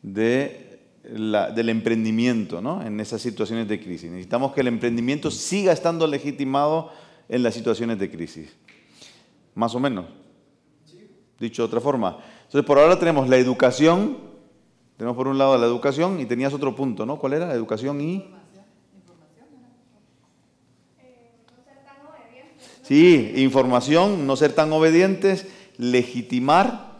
de del emprendimiento en esas situaciones de crisis. Necesitamos que el emprendimiento siga estando legitimado en las situaciones de crisis, más o menos. Dicho de otra forma, entonces, por ahora tenemos la educación, tenemos por un lado la educación y tenías otro punto, ¿no? ¿Cuál era? Educación y... Información, no ser tan obedientes. Sí, información, no ser tan obedientes, legitimar,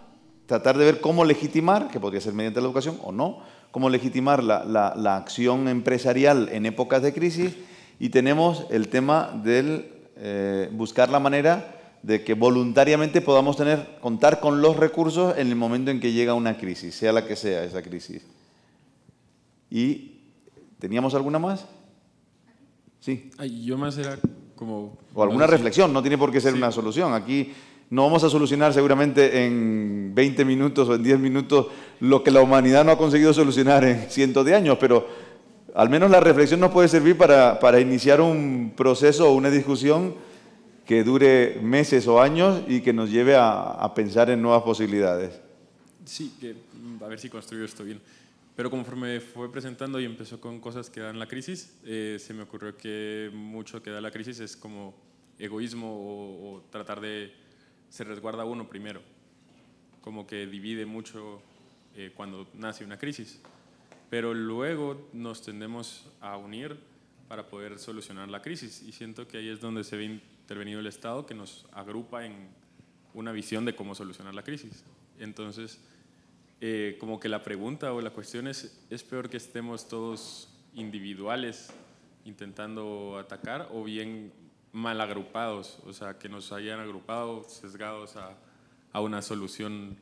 tratar de ver cómo legitimar, que podría ser mediante la educación o no, cómo legitimar la, acción empresarial en épocas de crisis. Y tenemos el tema del eh, buscar la manera de que voluntariamente podamos tener, contar con los recursos en el momento en que llega una crisis, sea la que sea esa crisis. ¿Y teníamos alguna más? Sí. yo más era como... O alguna reflexión, no tiene por qué ser una solución. Aquí no vamos a solucionar seguramente en 20 minutos o en 10 minutos lo que la humanidad no ha conseguido solucionar en cientos de años, pero al menos la reflexión nos puede servir para, para iniciar un proceso o una discusión que dure meses o años y que nos lleve a, pensar en nuevas posibilidades. Sí, que, mm, a ver si construyo esto bien. Pero conforme fue presentando y empezó con cosas que dan la crisis, eh, se me ocurrió que mucho que da la crisis es como egoísmo o, tratar de se resguarda uno primero, como que divide mucho eh, cuando nace una crisis. Pero luego nos tendemos a unir para poder solucionar la crisis y siento que ahí es donde se ve intervenido el Estado que nos agrupa en una visión de cómo solucionar la crisis. Entonces, eh, como que la pregunta o la cuestión es, ¿es peor que estemos todos individuales intentando atacar o bien mal agrupados? O sea, que nos hayan agrupado, sesgados a, a una solución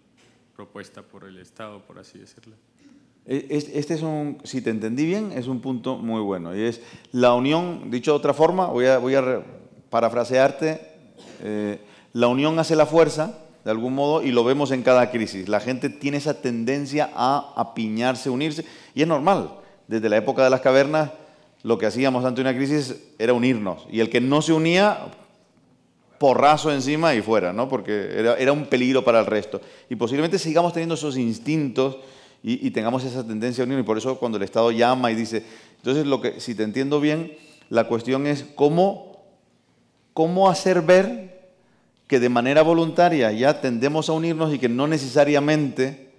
propuesta por el Estado, por así decirlo. E, este es un, si te entendí bien, es un punto muy bueno. Y es la unión, dicho de otra forma, voy a, voy a parafrasearte, eh, la unión hace la fuerza, de algún modo, y lo vemos en cada crisis. La gente tiene esa tendencia a apiñarse, unirse, y es normal. Desde la época de las cavernas, lo que hacíamos ante una crisis era unirnos, y el que no se unía, porrazo encima y fuera, ¿no? porque era, un peligro para el resto. Y posiblemente sigamos teniendo esos instintos y, tengamos esa tendencia a unir, y por eso cuando el Estado llama y dice, entonces lo que, si te entiendo bien, la cuestión es cómo cómo hacer ver que de manera voluntaria ya tendemos a unirnos y que no necesariamente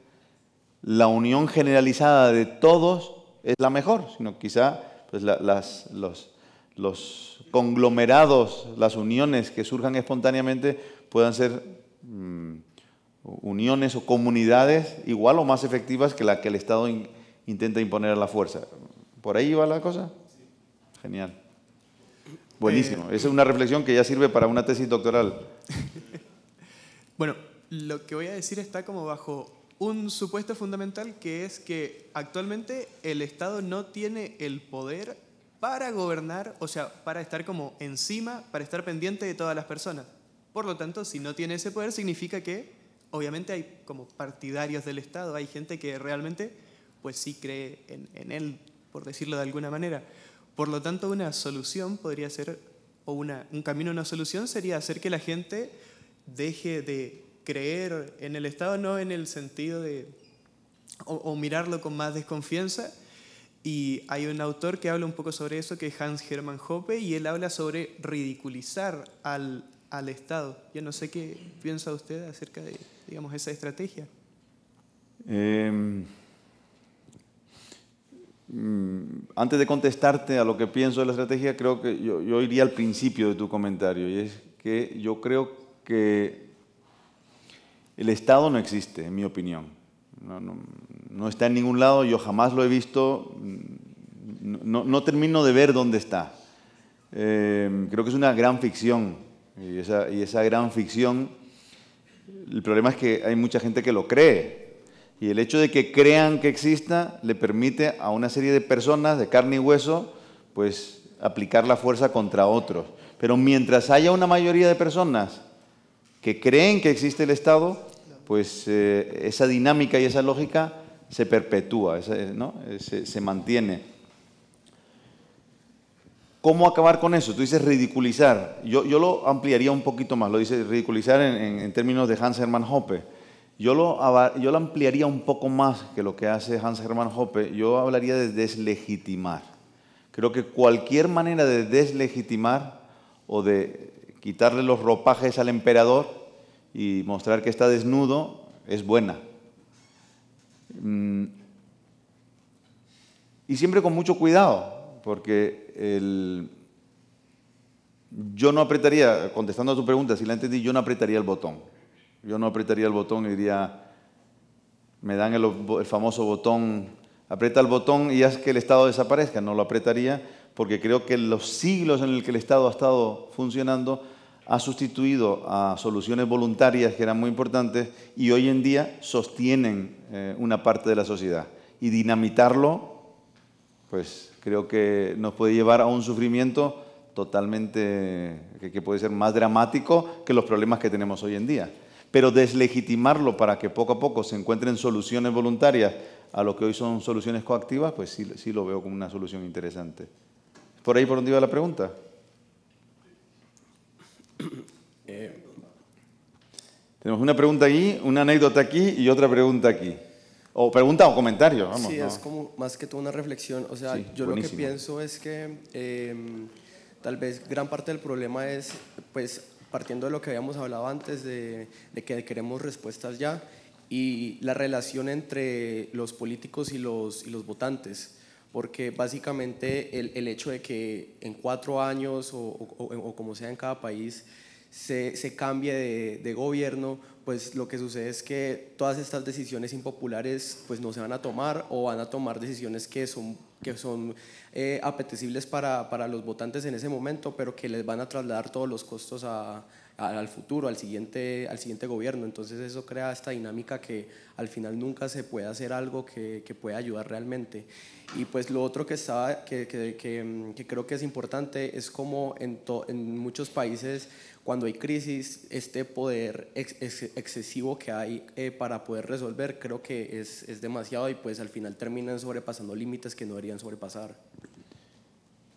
la unión generalizada de todos es la mejor, sino quizá pues, las, los, conglomerados, las uniones que surjan espontáneamente puedan ser mm, uniones o comunidades igual o más efectivas que la que el Estado intenta imponer a la fuerza. ¿Por ahí va la cosa? Genial. Buenísimo. Esa eh, es una reflexión que ya sirve para una tesis doctoral. bueno, lo que voy a decir está como bajo un supuesto fundamental que es que actualmente el Estado no tiene el poder para gobernar, o sea, para estar como encima, para estar pendiente de todas las personas. Por lo tanto, si no tiene ese poder, significa que obviamente hay como partidarios del Estado, hay gente que realmente pues sí cree en él, por decirlo de alguna manera. Por lo tanto, una solución podría ser, o un camino a una solución sería hacer que la gente deje de creer en el Estado, no en el sentido de, o, mirarlo con más desconfianza. Y hay un autor que habla un poco sobre eso, que es Hans Hermann Hoppe, y él habla sobre ridiculizar al, al Estado. Yo no sé qué piensa usted acerca de digamos, esa estrategia. Em, Mm, antes de contestarte a lo que pienso de la estrategia, creo que yo, iría al principio de tu comentario, y es que yo creo que el Estado no existe, en mi opinión. No, está en ningún lado, yo jamás lo he visto, mm, no, termino de ver dónde está. Em, creo que es una gran ficción, y esa gran ficción, el problema es que hay mucha gente que lo cree. Y el hecho de que crean que exista le permite a una serie de personas de carne y hueso, pues aplicar la fuerza contra otros. Pero mientras haya una mayoría de personas que creen que existe el Estado, pues eh, esa dinámica y esa lógica se perpetúa, se, mantiene. ¿Cómo acabar con eso? Tú dices ridiculizar. Yo, lo ampliaría un poquito más, lo dice ridiculizar en, términos de Hans Hermann Hoppe. Yo lo, ampliaría un poco más que lo que hace Hans Hermann Hoppe. Yo hablaría de deslegitimar. Creo que cualquier manera de deslegitimar o de quitarle los ropajes al emperador y mostrar que está desnudo es buena. Mm. Y siempre con mucho cuidado, porque el, yo no apretaría, contestando a tu pregunta, si la entendí, yo no apretaría el botón. Yo no apretaría el botón y diría, me dan el, famoso botón, aprieta el botón y haz que el Estado desaparezca. No lo apretaría porque creo que los siglos en los que el Estado ha estado funcionando ha sustituido a soluciones voluntarias que eran muy importantes y hoy en día sostienen eh, una parte de la sociedad. Y dinamitarlo, pues creo que nos puede llevar a un sufrimiento totalmente, que puede ser más dramático que los problemas que tenemos hoy en día pero deslegitimarlo para que poco a poco se encuentren soluciones voluntarias a lo que hoy son soluciones coactivas, pues sí, sí lo veo como una solución interesante. ¿Por ahí por donde iba la pregunta? Eh. Tenemos una pregunta aquí, una anécdota aquí y otra pregunta aquí. O pregunta o comentario, vamos. Sí, es como más que toda una reflexión. O sea, yo lo que pienso es que em, tal vez gran parte del problema es, pues, partiendo de lo que habíamos hablado antes, de, que queremos respuestas ya, y la relación entre los políticos y los, los votantes porque básicamente el, hecho de que en cuatro años o, como sea en cada país se, cambie de, gobierno, pues lo que sucede es que todas estas decisiones impopulares pues no se van a tomar o van a tomar decisiones que son, que son eh, apetecibles para, los votantes en ese momento, pero que les van a trasladar todos los costos al futuro, al siguiente, al siguiente gobierno. Entonces eso crea esta dinámica que al final nunca se puede hacer algo que, pueda ayudar realmente. Y pues lo otro que, estaba, que, creo que es importante es como en, en muchos países cuando hay crisis, este poder excesivo que hay eh, para poder resolver creo que es, es, demasiado y pues al final terminan sobrepasando límites que no deberían sobrepasar.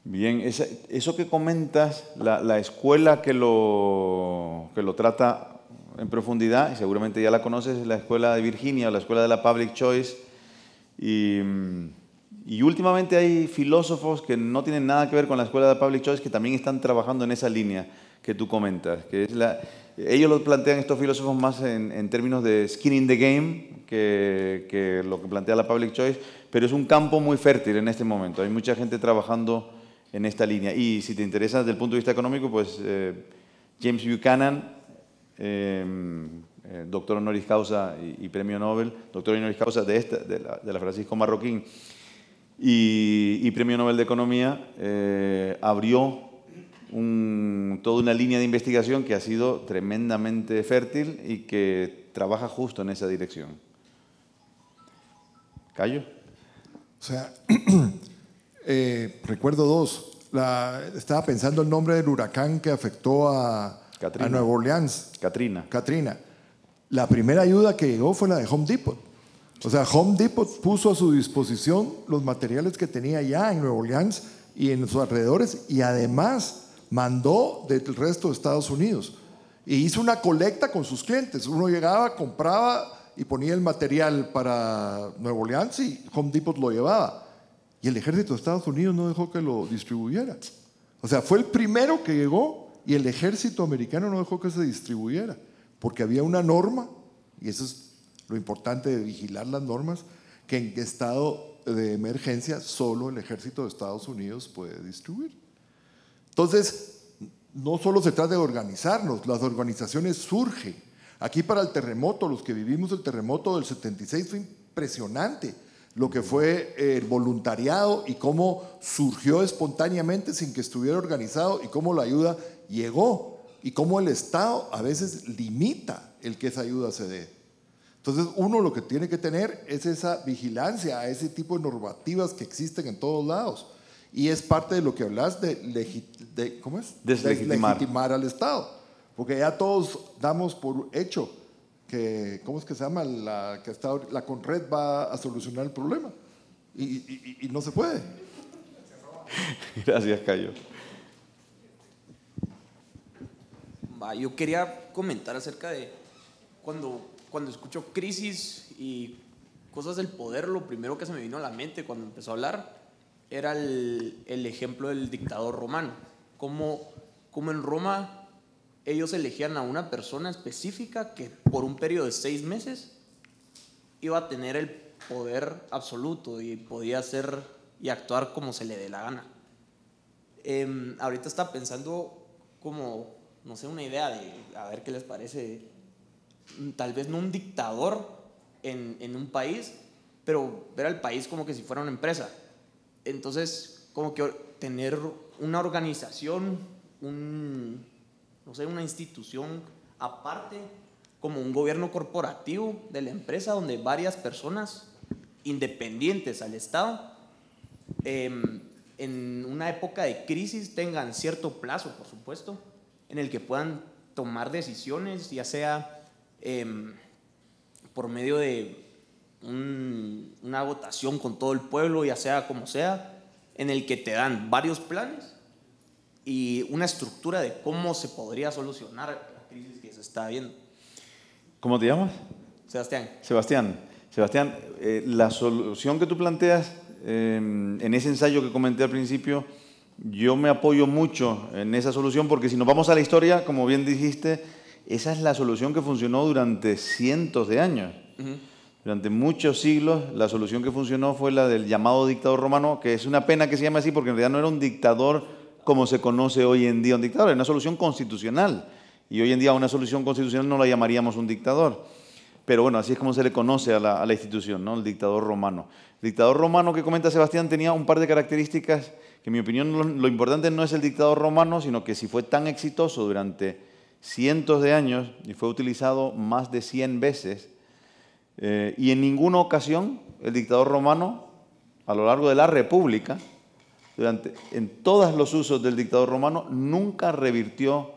Bien, eso que comentas, la, la, escuela que lo, que lo trata en profundidad, seguramente ya la conoces, es la escuela de Virginia, la escuela de la Public Choice, y... Y últimamente hay filósofos que no tienen nada que ver con la escuela de Public Choice que también están trabajando en esa línea que tú comentas, que ellos lo plantean estos filósofos más en, términos de skin in the game que, lo que plantea la public choice, pero es un campo muy fértil en este momento. Hay mucha gente trabajando en esta línea. Y si te interesa desde el punto de vista económico, pues eh, James Buchanan, eh, eh, doctor honoris causa y, premio Nobel, doctor honoris causa de, esta, de, la, Francisco Marroquín y, premio Nobel de Economía, abrió un, toda una línea de investigación que ha sido tremendamente fértil y que trabaja justo en esa dirección. Cayo. O sea, eh, recuerdo dos. estaba pensando el nombre del huracán que afectó a, a Nueva Orleans. Katrina. Katrina. La primera ayuda que llegó fue la de Home Depot. O sea, Home Depot puso a su disposición los materiales que tenía ya en Nueva Orleans y en sus alrededores y además mandó del resto de Estados Unidos y hizo una colecta con sus clientes. Uno llegaba, compraba y ponía el material para Nueva Orleans y Home Depot lo llevaba. Y el ejército de Estados Unidos no dejó que lo distribuyera. O sea, fue el primero que llegó y el ejército americano no dejó que se distribuyera, porque había una norma, y eso es lo importante de vigilar las normas, que en estado de emergencia solo el ejército de Estados Unidos puede distribuir. Entonces, no solo se trata de organizarnos, las organizaciones surgen. Aquí para el terremoto, los que vivimos el terremoto del 76 fue impresionante lo que fue eh, el voluntariado y cómo surgió espontáneamente sin que estuviera organizado y cómo la ayuda llegó y cómo el Estado a veces limita el que esa ayuda se dé. Entonces uno lo que tiene que tener es esa vigilancia a ese tipo de normativas que existen en todos lados. Y es parte de lo que hablas de, ¿cómo es? deslegitimar. al Estado. Porque ya todos damos por hecho que, ¿cómo es que se llama? La, que está, la Conred va a solucionar el problema. Y, y no se puede. Gracias, Cayo. Yo quería comentar acerca de cuando, cuando escucho crisis y cosas del poder, lo primero que se me vino a la mente cuando empezó a hablar era el, el ejemplo del dictador romano. Como, como en Roma ellos elegían a una persona específica que por un periodo de seis meses iba a tener el poder absoluto y podía hacer y actuar como se le dé la gana. Em, ahorita está pensando como, no sé, una idea de, a ver qué les parece, tal vez no un dictador en, en un país, pero ver al país como que si fuera una empresa entonces, como que tener una organización, no sé, una institución aparte, como un gobierno corporativo de la empresa, donde varias personas independientes al Estado, em, en una época de crisis tengan cierto plazo, por supuesto, en el que puedan tomar decisiones, ya sea em, por medio de una votación con todo el pueblo, ya sea como sea, en el que te dan varios planes y una estructura de cómo se podría solucionar la crisis que se está viendo. ¿Cómo te llamas? Sebastián. Sebastián, Sebastián, eh, la solución que tú planteas em, en ese ensayo que comenté al principio, yo me apoyo mucho en esa solución porque si nos vamos a la historia, como bien dijiste, esa es la solución que funcionó durante cientos de años. Durante muchos siglos la solución que funcionó fue la del llamado dictador romano, que es una pena que se llame así porque en realidad no era un dictador como se conoce hoy en día un dictador, era una solución constitucional. Y hoy en día una solución constitucional no la llamaríamos un dictador. Pero bueno, así es como se le conoce a la, institución, ¿no? el dictador romano. El dictador romano que comenta Sebastián tenía un par de características que en mi opinión lo, lo importante no es el dictador romano, sino que si fue tan exitoso durante cientos de años y fue utilizado más de 100 veces, eh, y en ninguna ocasión el dictador romano, a lo largo de la República, en todos los usos del dictador romano, nunca revirtió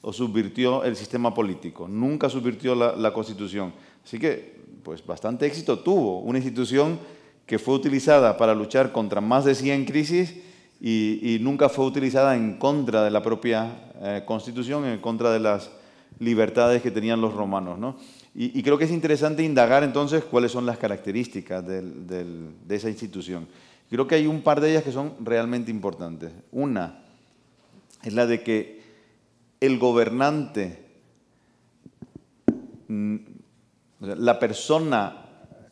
o subvirtió el sistema político, nunca subvirtió la, constitución. Así que, pues bastante éxito tuvo una institución que fue utilizada para luchar contra más de 100 crisis y, nunca fue utilizada en contra de la propia eh, constitución, en contra de las libertades que tenían los romanos. ¿no? Y, creo que es interesante indagar entonces cuáles son las características de esa institución. Creo que hay un par de ellas que son realmente importantes. Una es la de que el gobernante, mm, la persona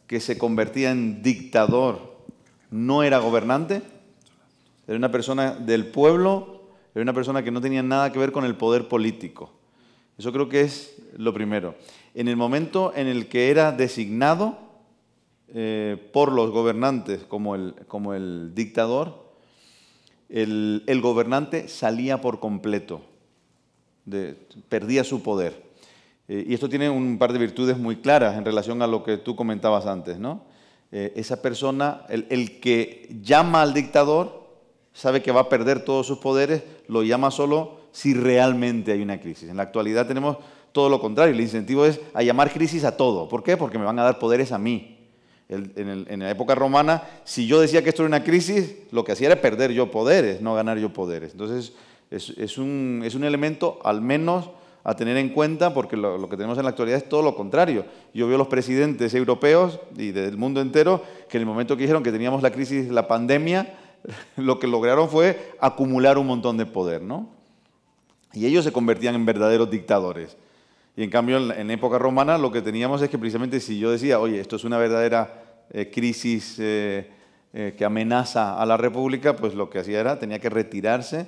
que se convertía en dictador, no era gobernante, era una persona del pueblo, era una persona que no tenía nada que ver con el poder político. Eso creo que es lo primero en el momento en el que era designado eh, por los gobernantes como el, como el dictador, el, gobernante salía por completo, perdía su poder. Eh, y esto tiene un par de virtudes muy claras en relación a lo que tú comentabas antes, ¿no? Eh, esa persona, el, el que llama al dictador, sabe que va a perder todos sus poderes, lo llama solo si realmente hay una crisis. En la actualidad tenemos todo lo contrario. El incentivo es a llamar crisis a todo. ¿Por qué? Porque me van a dar poderes a mí. En, la época romana, si yo decía que esto era una crisis, lo que hacía era perder yo poderes, no ganar yo poderes. Entonces, es, un, elemento al menos a tener en cuenta, porque lo, que tenemos en la actualidad es todo lo contrario. Yo veo a los presidentes europeos y del mundo entero que en el momento que dijeron que teníamos la crisis, la pandemia, lo que lograron fue acumular un montón de poder, Y ellos se convertían en verdaderos dictadores. Y en cambio, en, época romana lo que teníamos es que precisamente si yo decía, oye, esto es una verdadera eh, crisis eh, eh, que amenaza a la República, pues lo que hacía era, tenía que retirarse.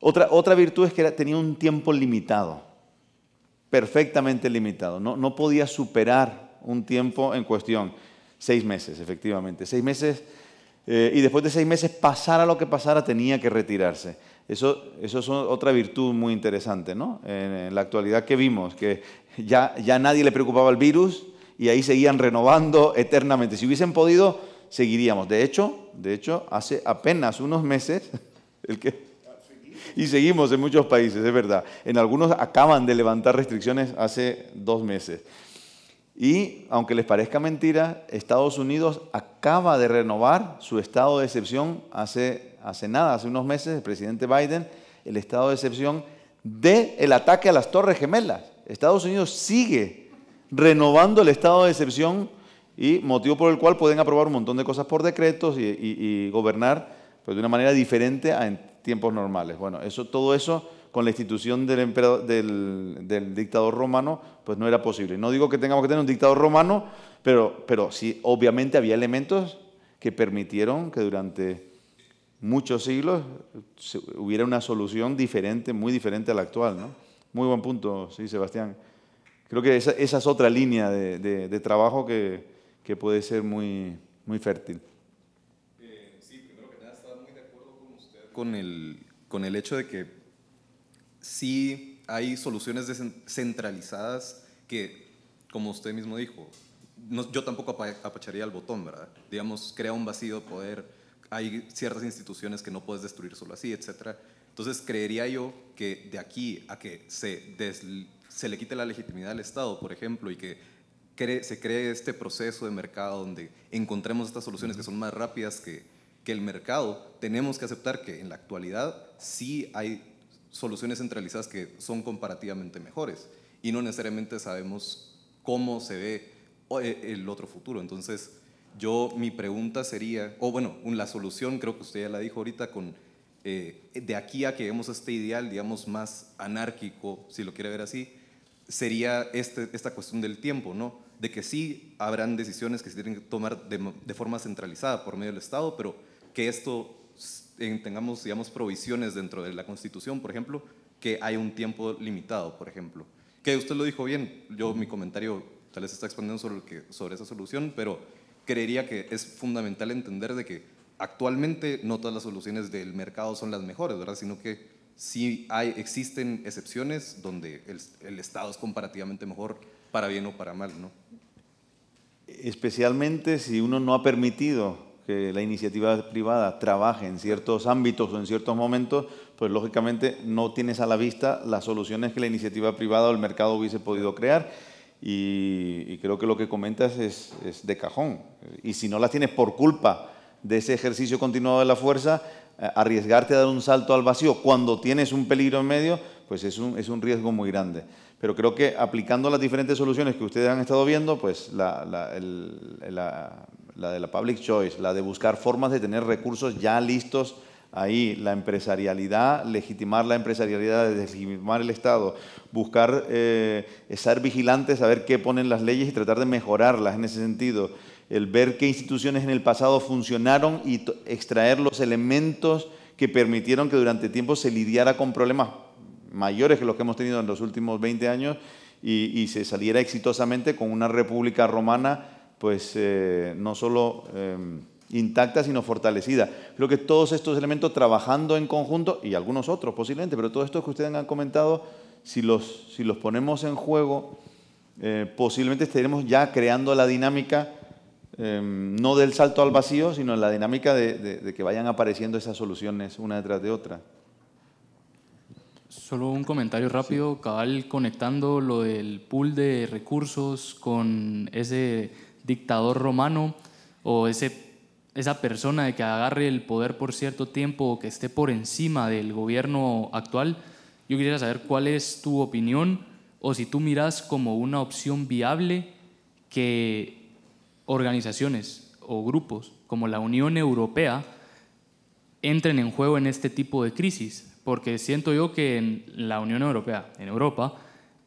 Otra, otra virtud es que tenía un tiempo limitado, perfectamente limitado. No, no podía superar un tiempo en cuestión. Seis meses, efectivamente. Seis meses. y después de seis meses, pasara lo que pasara, tenía que retirarse. Eso, eso es otra virtud muy interesante, ¿no? En, la actualidad que vimos, que ya, ya nadie le preocupaba el virus y ahí seguían renovando eternamente. Si hubiesen podido, seguiríamos. De hecho, de hecho, hace apenas unos meses, el que y seguimos en muchos países, es verdad. En algunos acaban de levantar restricciones hace dos meses. Y aunque les parezca mentira, Estados Unidos acaba de renovar su estado de excepción hace hace nada, hace unos meses, el presidente Biden, el estado de excepción de el ataque a las Torres Gemelas. Estados Unidos sigue renovando el estado de excepción y motivo por el cual pueden aprobar un montón de cosas por decretos y, gobernar pues, de una manera diferente a en tiempos normales. Bueno, eso, todo eso con la institución del, del, dictador romano, pues no era posible. No digo que tengamos que tener un dictador romano, pero, pero sí, obviamente había elementos que permitieron que durante muchos siglos hubiera una solución diferente, muy diferente a la actual. ¿no? Muy buen punto, sí, Sebastián. Creo que esa, es otra línea de, trabajo que, puede ser muy, muy fértil. Eh, sí, primero que nada, muy de acuerdo con usted con el, hecho de que sí hay soluciones descentralizadas que, como usted mismo dijo, yo tampoco apacharía el botón, ¿verdad? Digamos, crea un vacío de poder hay ciertas instituciones que no puedes destruir solo así, etc. Entonces, creería yo que de aquí a que se, se le quite la legitimidad al Estado, por ejemplo, y que se cree este proceso de mercado donde encontremos estas soluciones que son más rápidas que, que el mercado, tenemos que aceptar que en la actualidad sí hay soluciones centralizadas que son comparativamente mejores y no necesariamente sabemos cómo se ve eh, el otro futuro. Entonces, yo, mi pregunta sería, o bueno, la solución, creo que usted ya la dijo ahorita, con eh, de aquí a que vemos este ideal, digamos, más anárquico, si lo quiere ver así, sería este, esta cuestión del tiempo, ¿no? De que sí habrán decisiones que se tienen que tomar de, forma centralizada por medio del Estado, pero que esto tengamos, digamos, provisiones dentro de la Constitución, por ejemplo, que hay un tiempo limitado, por ejemplo. Que usted lo dijo bien, yo mi comentario tal vez está expandiendo sobre esa solución, pero creería que es fundamental entender de que actualmente no todas las soluciones del mercado son las mejores, ¿verdad? Sino que sí hay, existen excepciones donde el, Estado es comparativamente mejor para bien o para mal, ¿no? Especialmente si uno no ha permitido que la iniciativa privada trabaje en ciertos ámbitos o en ciertos momentos, pues lógicamente no tienes a la vista las soluciones que la iniciativa privada o el mercado hubiese podido crear y, creo que lo que comentas es, de cajón. Y si no las tienes por culpa de ese ejercicio continuado de la fuerza, eh, arriesgarte a dar un salto al vacío cuando tienes un peligro en medio, pues es un, riesgo muy grande. Pero creo que aplicando las diferentes soluciones que ustedes han estado viendo, pues la, la de la public choice, la de buscar formas de tener recursos ya listos ahí la empresarialidad, legitimar la empresarialidad, legitimar el Estado, buscar eh, estar vigilantes, saber qué ponen las leyes y tratar de mejorarlas en ese sentido, el ver qué instituciones en el pasado funcionaron y extraer los elementos que permitieron que durante tiempo se lidiara con problemas mayores que los que hemos tenido en los últimos 20 años y, se saliera exitosamente con una república romana, pues eh, no solo... Em, intacta, sino fortalecida. Creo que todos estos elementos trabajando en conjunto, y algunos otros posiblemente, pero todos estos que ustedes han comentado, si los, si los ponemos en juego, eh, posiblemente estaremos ya creando la dinámica, em, no del salto al vacío, sino la dinámica de, que vayan apareciendo esas soluciones una detrás de otra. Solo un comentario rápido, cabal conectando lo del pool de recursos con ese dictador romano o ese esa persona de que agarre el poder por cierto tiempo o que esté por encima del gobierno actual, yo quisiera saber cuál es tu opinión o si tú miras como una opción viable que organizaciones o grupos como la Unión Europea entren en juego en este tipo de crisis, porque siento yo que la Unión Europea, en Europa,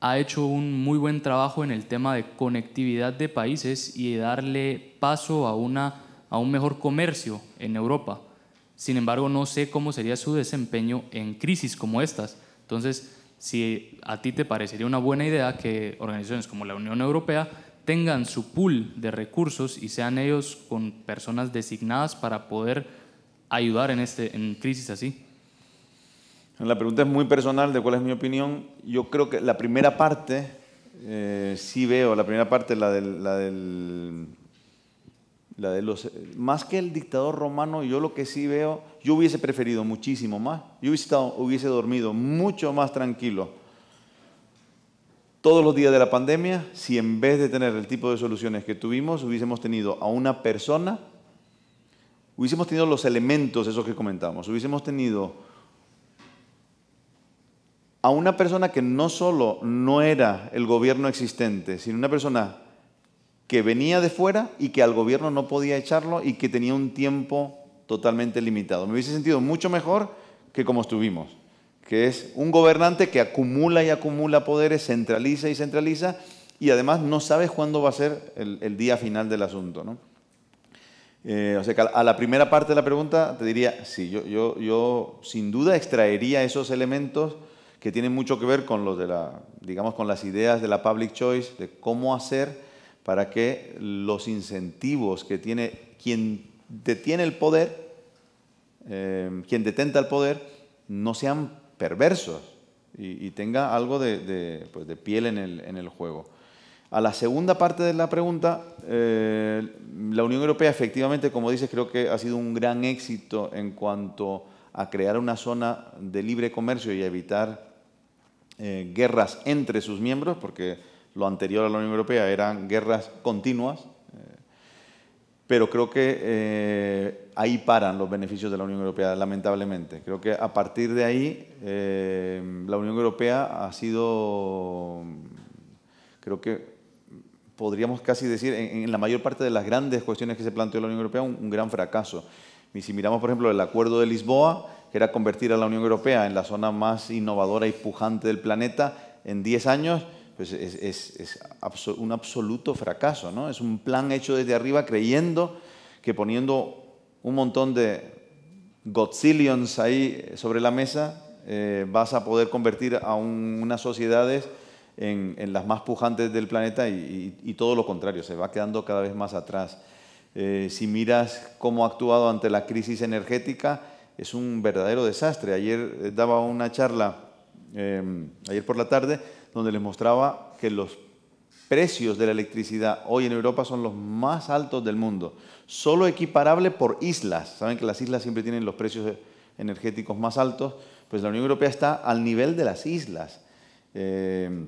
ha hecho un muy buen trabajo en el tema de conectividad de países y darle paso a una a un mejor comercio en Europa. Sin embargo, no sé cómo sería su desempeño en crisis como estas. Entonces, si a ti te parecería una buena idea que organizaciones como la Unión Europea tengan su pool de recursos y sean ellos con personas designadas para poder ayudar en, este, en crisis así. La pregunta es muy personal de cuál es mi opinión. Yo creo que la primera parte, eh, sí veo, la primera parte, la del de los, más que el dictador romano, yo lo que sí veo, yo hubiese preferido muchísimo más, yo hubiese, hubiese dormido mucho más tranquilo todos los días de la pandemia si en vez de tener el tipo de soluciones que tuvimos, hubiésemos tenido a una persona, hubiésemos tenido los elementos esos que comentamos, hubiésemos tenido a una persona que no solo no era el gobierno existente, sino una persona que venía de fuera y que al gobierno no podía echarlo y que tenía un tiempo totalmente limitado. Me hubiese sentido mucho mejor que como estuvimos, que es un gobernante que acumula y acumula poderes, centraliza y centraliza y además no sabes cuándo va a ser el, día final del asunto. ¿no? Eh, o sea a la primera parte de la pregunta te diría, sí, yo, yo, yo, sin duda extraería esos elementos que tienen mucho que ver con los de la, digamos, con las ideas de la public choice, de cómo hacer para que los incentivos que tiene quien detiene el poder, eh, quien detenta el poder, no sean perversos y, tenga algo de, pues, piel en el, juego. A la segunda parte de la pregunta, eh, la Unión Europea efectivamente, como dices, creo que ha sido un gran éxito en cuanto a crear una zona de libre comercio y evitar eh, guerras entre sus miembros, porque lo anterior a la Unión Europea eran guerras continuas, eh, pero creo que eh, ahí paran los beneficios de la Unión Europea, lamentablemente. Creo que a partir de ahí eh, la Unión Europea ha sido, creo que podríamos casi decir, en, la mayor parte de las grandes cuestiones que se planteó la Unión Europea, un, gran fracaso. Y si miramos, por ejemplo, el Acuerdo de Lisboa, que era convertir a la Unión Europea en la zona más innovadora y pujante del planeta en 10 años, pues es, un absoluto fracaso, ¿no? Es un plan hecho desde arriba creyendo que poniendo un montón de godzillions ahí sobre la mesa eh, vas a poder convertir a unas sociedades en, las más pujantes del planeta y, todo lo contrario, se va quedando cada vez más atrás. Eh, si miras cómo ha actuado ante la crisis energética, es un verdadero desastre. Ayer eh, daba una charla, ayer por la tarde, donde les mostraba que los precios de la electricidad hoy en Europa son los más altos del mundo, solo equiparable por islas. Saben que las islas siempre tienen los precios energéticos más altos, pues la Unión Europea está al nivel de las islas. Eh,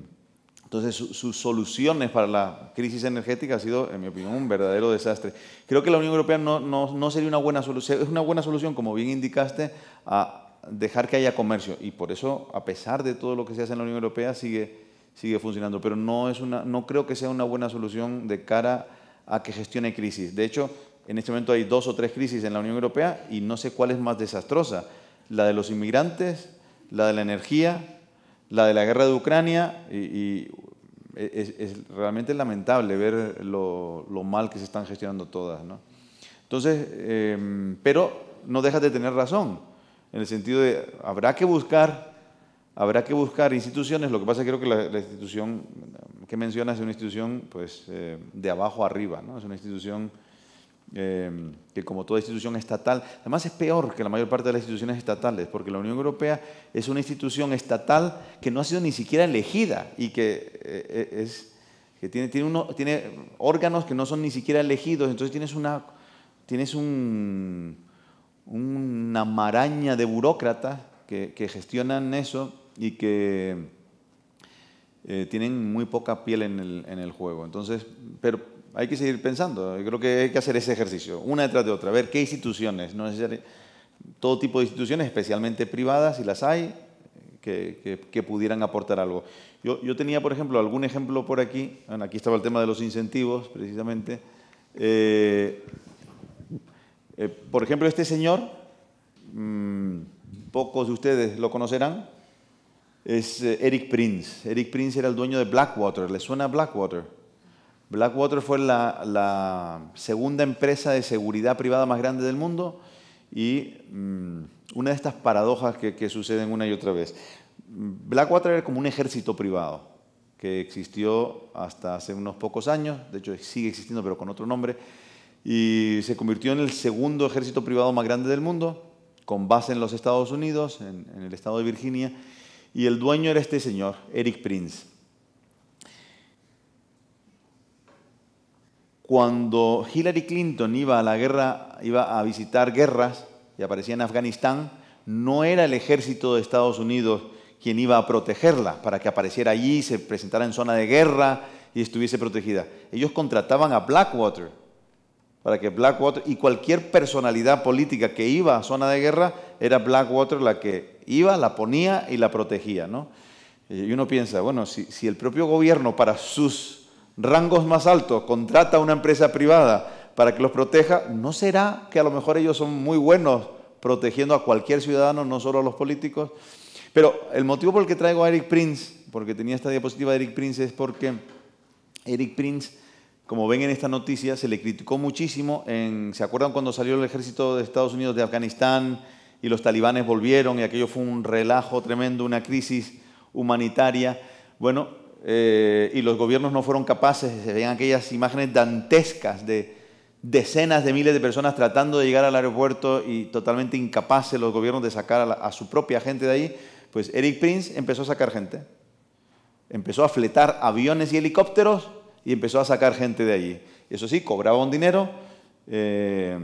entonces sus soluciones para la crisis energética ha sido, en mi opinión, un verdadero desastre. Creo que la Unión Europea no, no sería una buena solución, es una buena solución, como bien indicaste, a dejar que haya comercio. Y por eso, a pesar de todo lo que se hace en la Unión Europea, sigue, funcionando. Pero no, es una, no creo que sea una buena solución de cara a que gestione crisis. De hecho, en este momento hay dos o tres crisis en la Unión Europea y no sé cuál es más desastrosa. La de los inmigrantes, la de la energía, la de la guerra de Ucrania y, es, realmente lamentable ver lo, mal que se están gestionando todas. Entonces, em, pero no dejas de tener razón en el sentido de habrá que buscar, habrá que buscar instituciones. Lo que pasa es que creo que la, institución que mencionas es una institución pues, eh, de abajo arriba, ¿no? es una institución eh, que como toda institución estatal, además es peor que la mayor parte de las instituciones estatales, porque la Unión Europea es una institución estatal que no ha sido ni siquiera elegida y que eh, es que tiene, tiene, uno, tiene órganos que no son ni siquiera elegidos, entonces tienes una tienes un una maraña de burócratas que, gestionan eso y que eh, tienen muy poca piel en el, juego. Entonces, pero hay que seguir pensando. creo que hay que hacer ese ejercicio, una detrás de otra, ver qué instituciones, no todo tipo de instituciones, especialmente privadas, si las hay, que, pudieran aportar algo. Yo, tenía, por ejemplo, algún ejemplo por aquí, aquí estaba el tema de los incentivos, precisamente. Eh, eh, por ejemplo, este señor, mm, pocos de ustedes lo conocerán, es eh, Eric Prince. Eric Prince era el dueño de Blackwater. ¿Le suena Blackwater? Blackwater fue la, segunda empresa de seguridad privada más grande del mundo y mm, una de estas paradojas que suceden una y otra vez. Blackwater era como un ejército privado que existió hasta hace unos pocos años, de hecho sigue existiendo pero con otro nombre, y se convirtió en el segundo ejército privado más grande del mundo, con base en los Estados Unidos, en, el estado de Virginia, y el dueño era este señor, Eric Prince. Cuando Hillary Clinton iba a la guerra, iba a visitar guerras y aparecía en Afganistán, no era el ejército de Estados Unidos quien iba a protegerla para que apareciera allí, se presentara en zona de guerra y estuviese protegida. Ellos contrataban a Blackwater, para que Blackwater y cualquier personalidad política que iba a zona de guerra, era Blackwater la que iba, la ponía y la protegía. ¿no? Y uno piensa, bueno, si, si el propio gobierno para sus rangos más altos contrata a una empresa privada para que los proteja, ¿no será que a lo mejor ellos son muy buenos protegiendo a cualquier ciudadano, no solo a los políticos? Pero el motivo por el que traigo a Eric Prince, porque tenía esta diapositiva de Eric Prince, es porque Eric Prince como ven en esta noticia, se le criticó muchísimo. En, ¿Se acuerdan cuando salió el ejército de Estados Unidos de Afganistán y los talibanes volvieron y aquello fue un relajo tremendo, una crisis humanitaria? Bueno, eh, y los gobiernos no fueron capaces, se veían aquellas imágenes dantescas de decenas de miles de personas tratando de llegar al aeropuerto y totalmente incapaces los gobiernos de sacar a, a su propia gente de ahí, pues Eric Prince empezó a sacar gente. Empezó a fletar aviones y helicópteros y empezó a sacar gente de allí. Eso sí, cobraba un dinero, eh,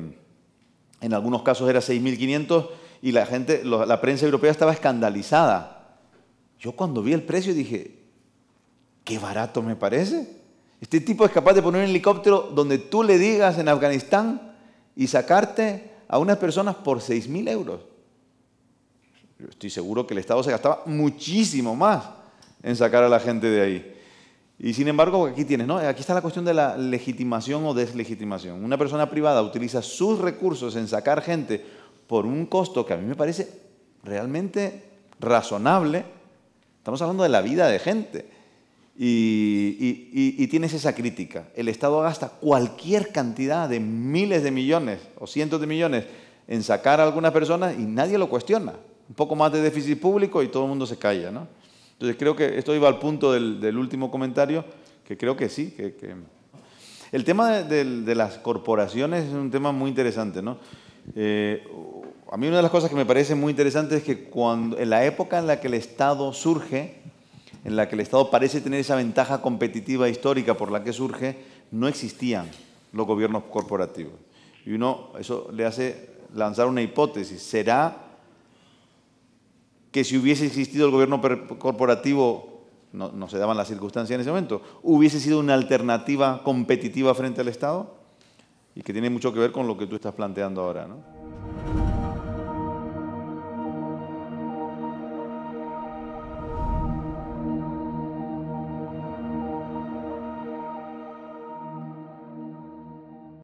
en algunos casos era 6.500 y la gente, la prensa europea estaba escandalizada. Yo cuando vi el precio dije, qué barato me parece. Este tipo es capaz de poner un helicóptero donde tú le digas en Afganistán y sacarte a unas personas por 6.000 euros. estoy seguro que el Estado se gastaba muchísimo más en sacar a la gente de ahí. Y sin embargo, aquí tienes, ¿no? Aquí está la cuestión de la legitimación o deslegitimación. Una persona privada utiliza sus recursos en sacar gente por un costo que a mí me parece realmente razonable. Estamos hablando de la vida de gente. Y, tienes esa crítica. El Estado gasta cualquier cantidad de miles de millones o cientos de millones en sacar a alguna persona y nadie lo cuestiona. Un poco más de déficit público y todo el mundo se calla, ¿no? Entonces creo que esto iba al punto del, último comentario, que creo que sí. Que, El tema de, las corporaciones es un tema muy interesante. ¿no? Eh, a mí una de las cosas que me parece muy interesante es que cuando, en la época en la que el Estado surge, en la que el Estado parece tener esa ventaja competitiva histórica por la que surge, no existían los gobiernos corporativos. Y uno, eso le hace lanzar una hipótesis. ¿Será que si hubiese existido el gobierno corporativo, no, se daban las circunstancias en ese momento, hubiese sido una alternativa competitiva frente al Estado y que tiene mucho que ver con lo que tú estás planteando ahora.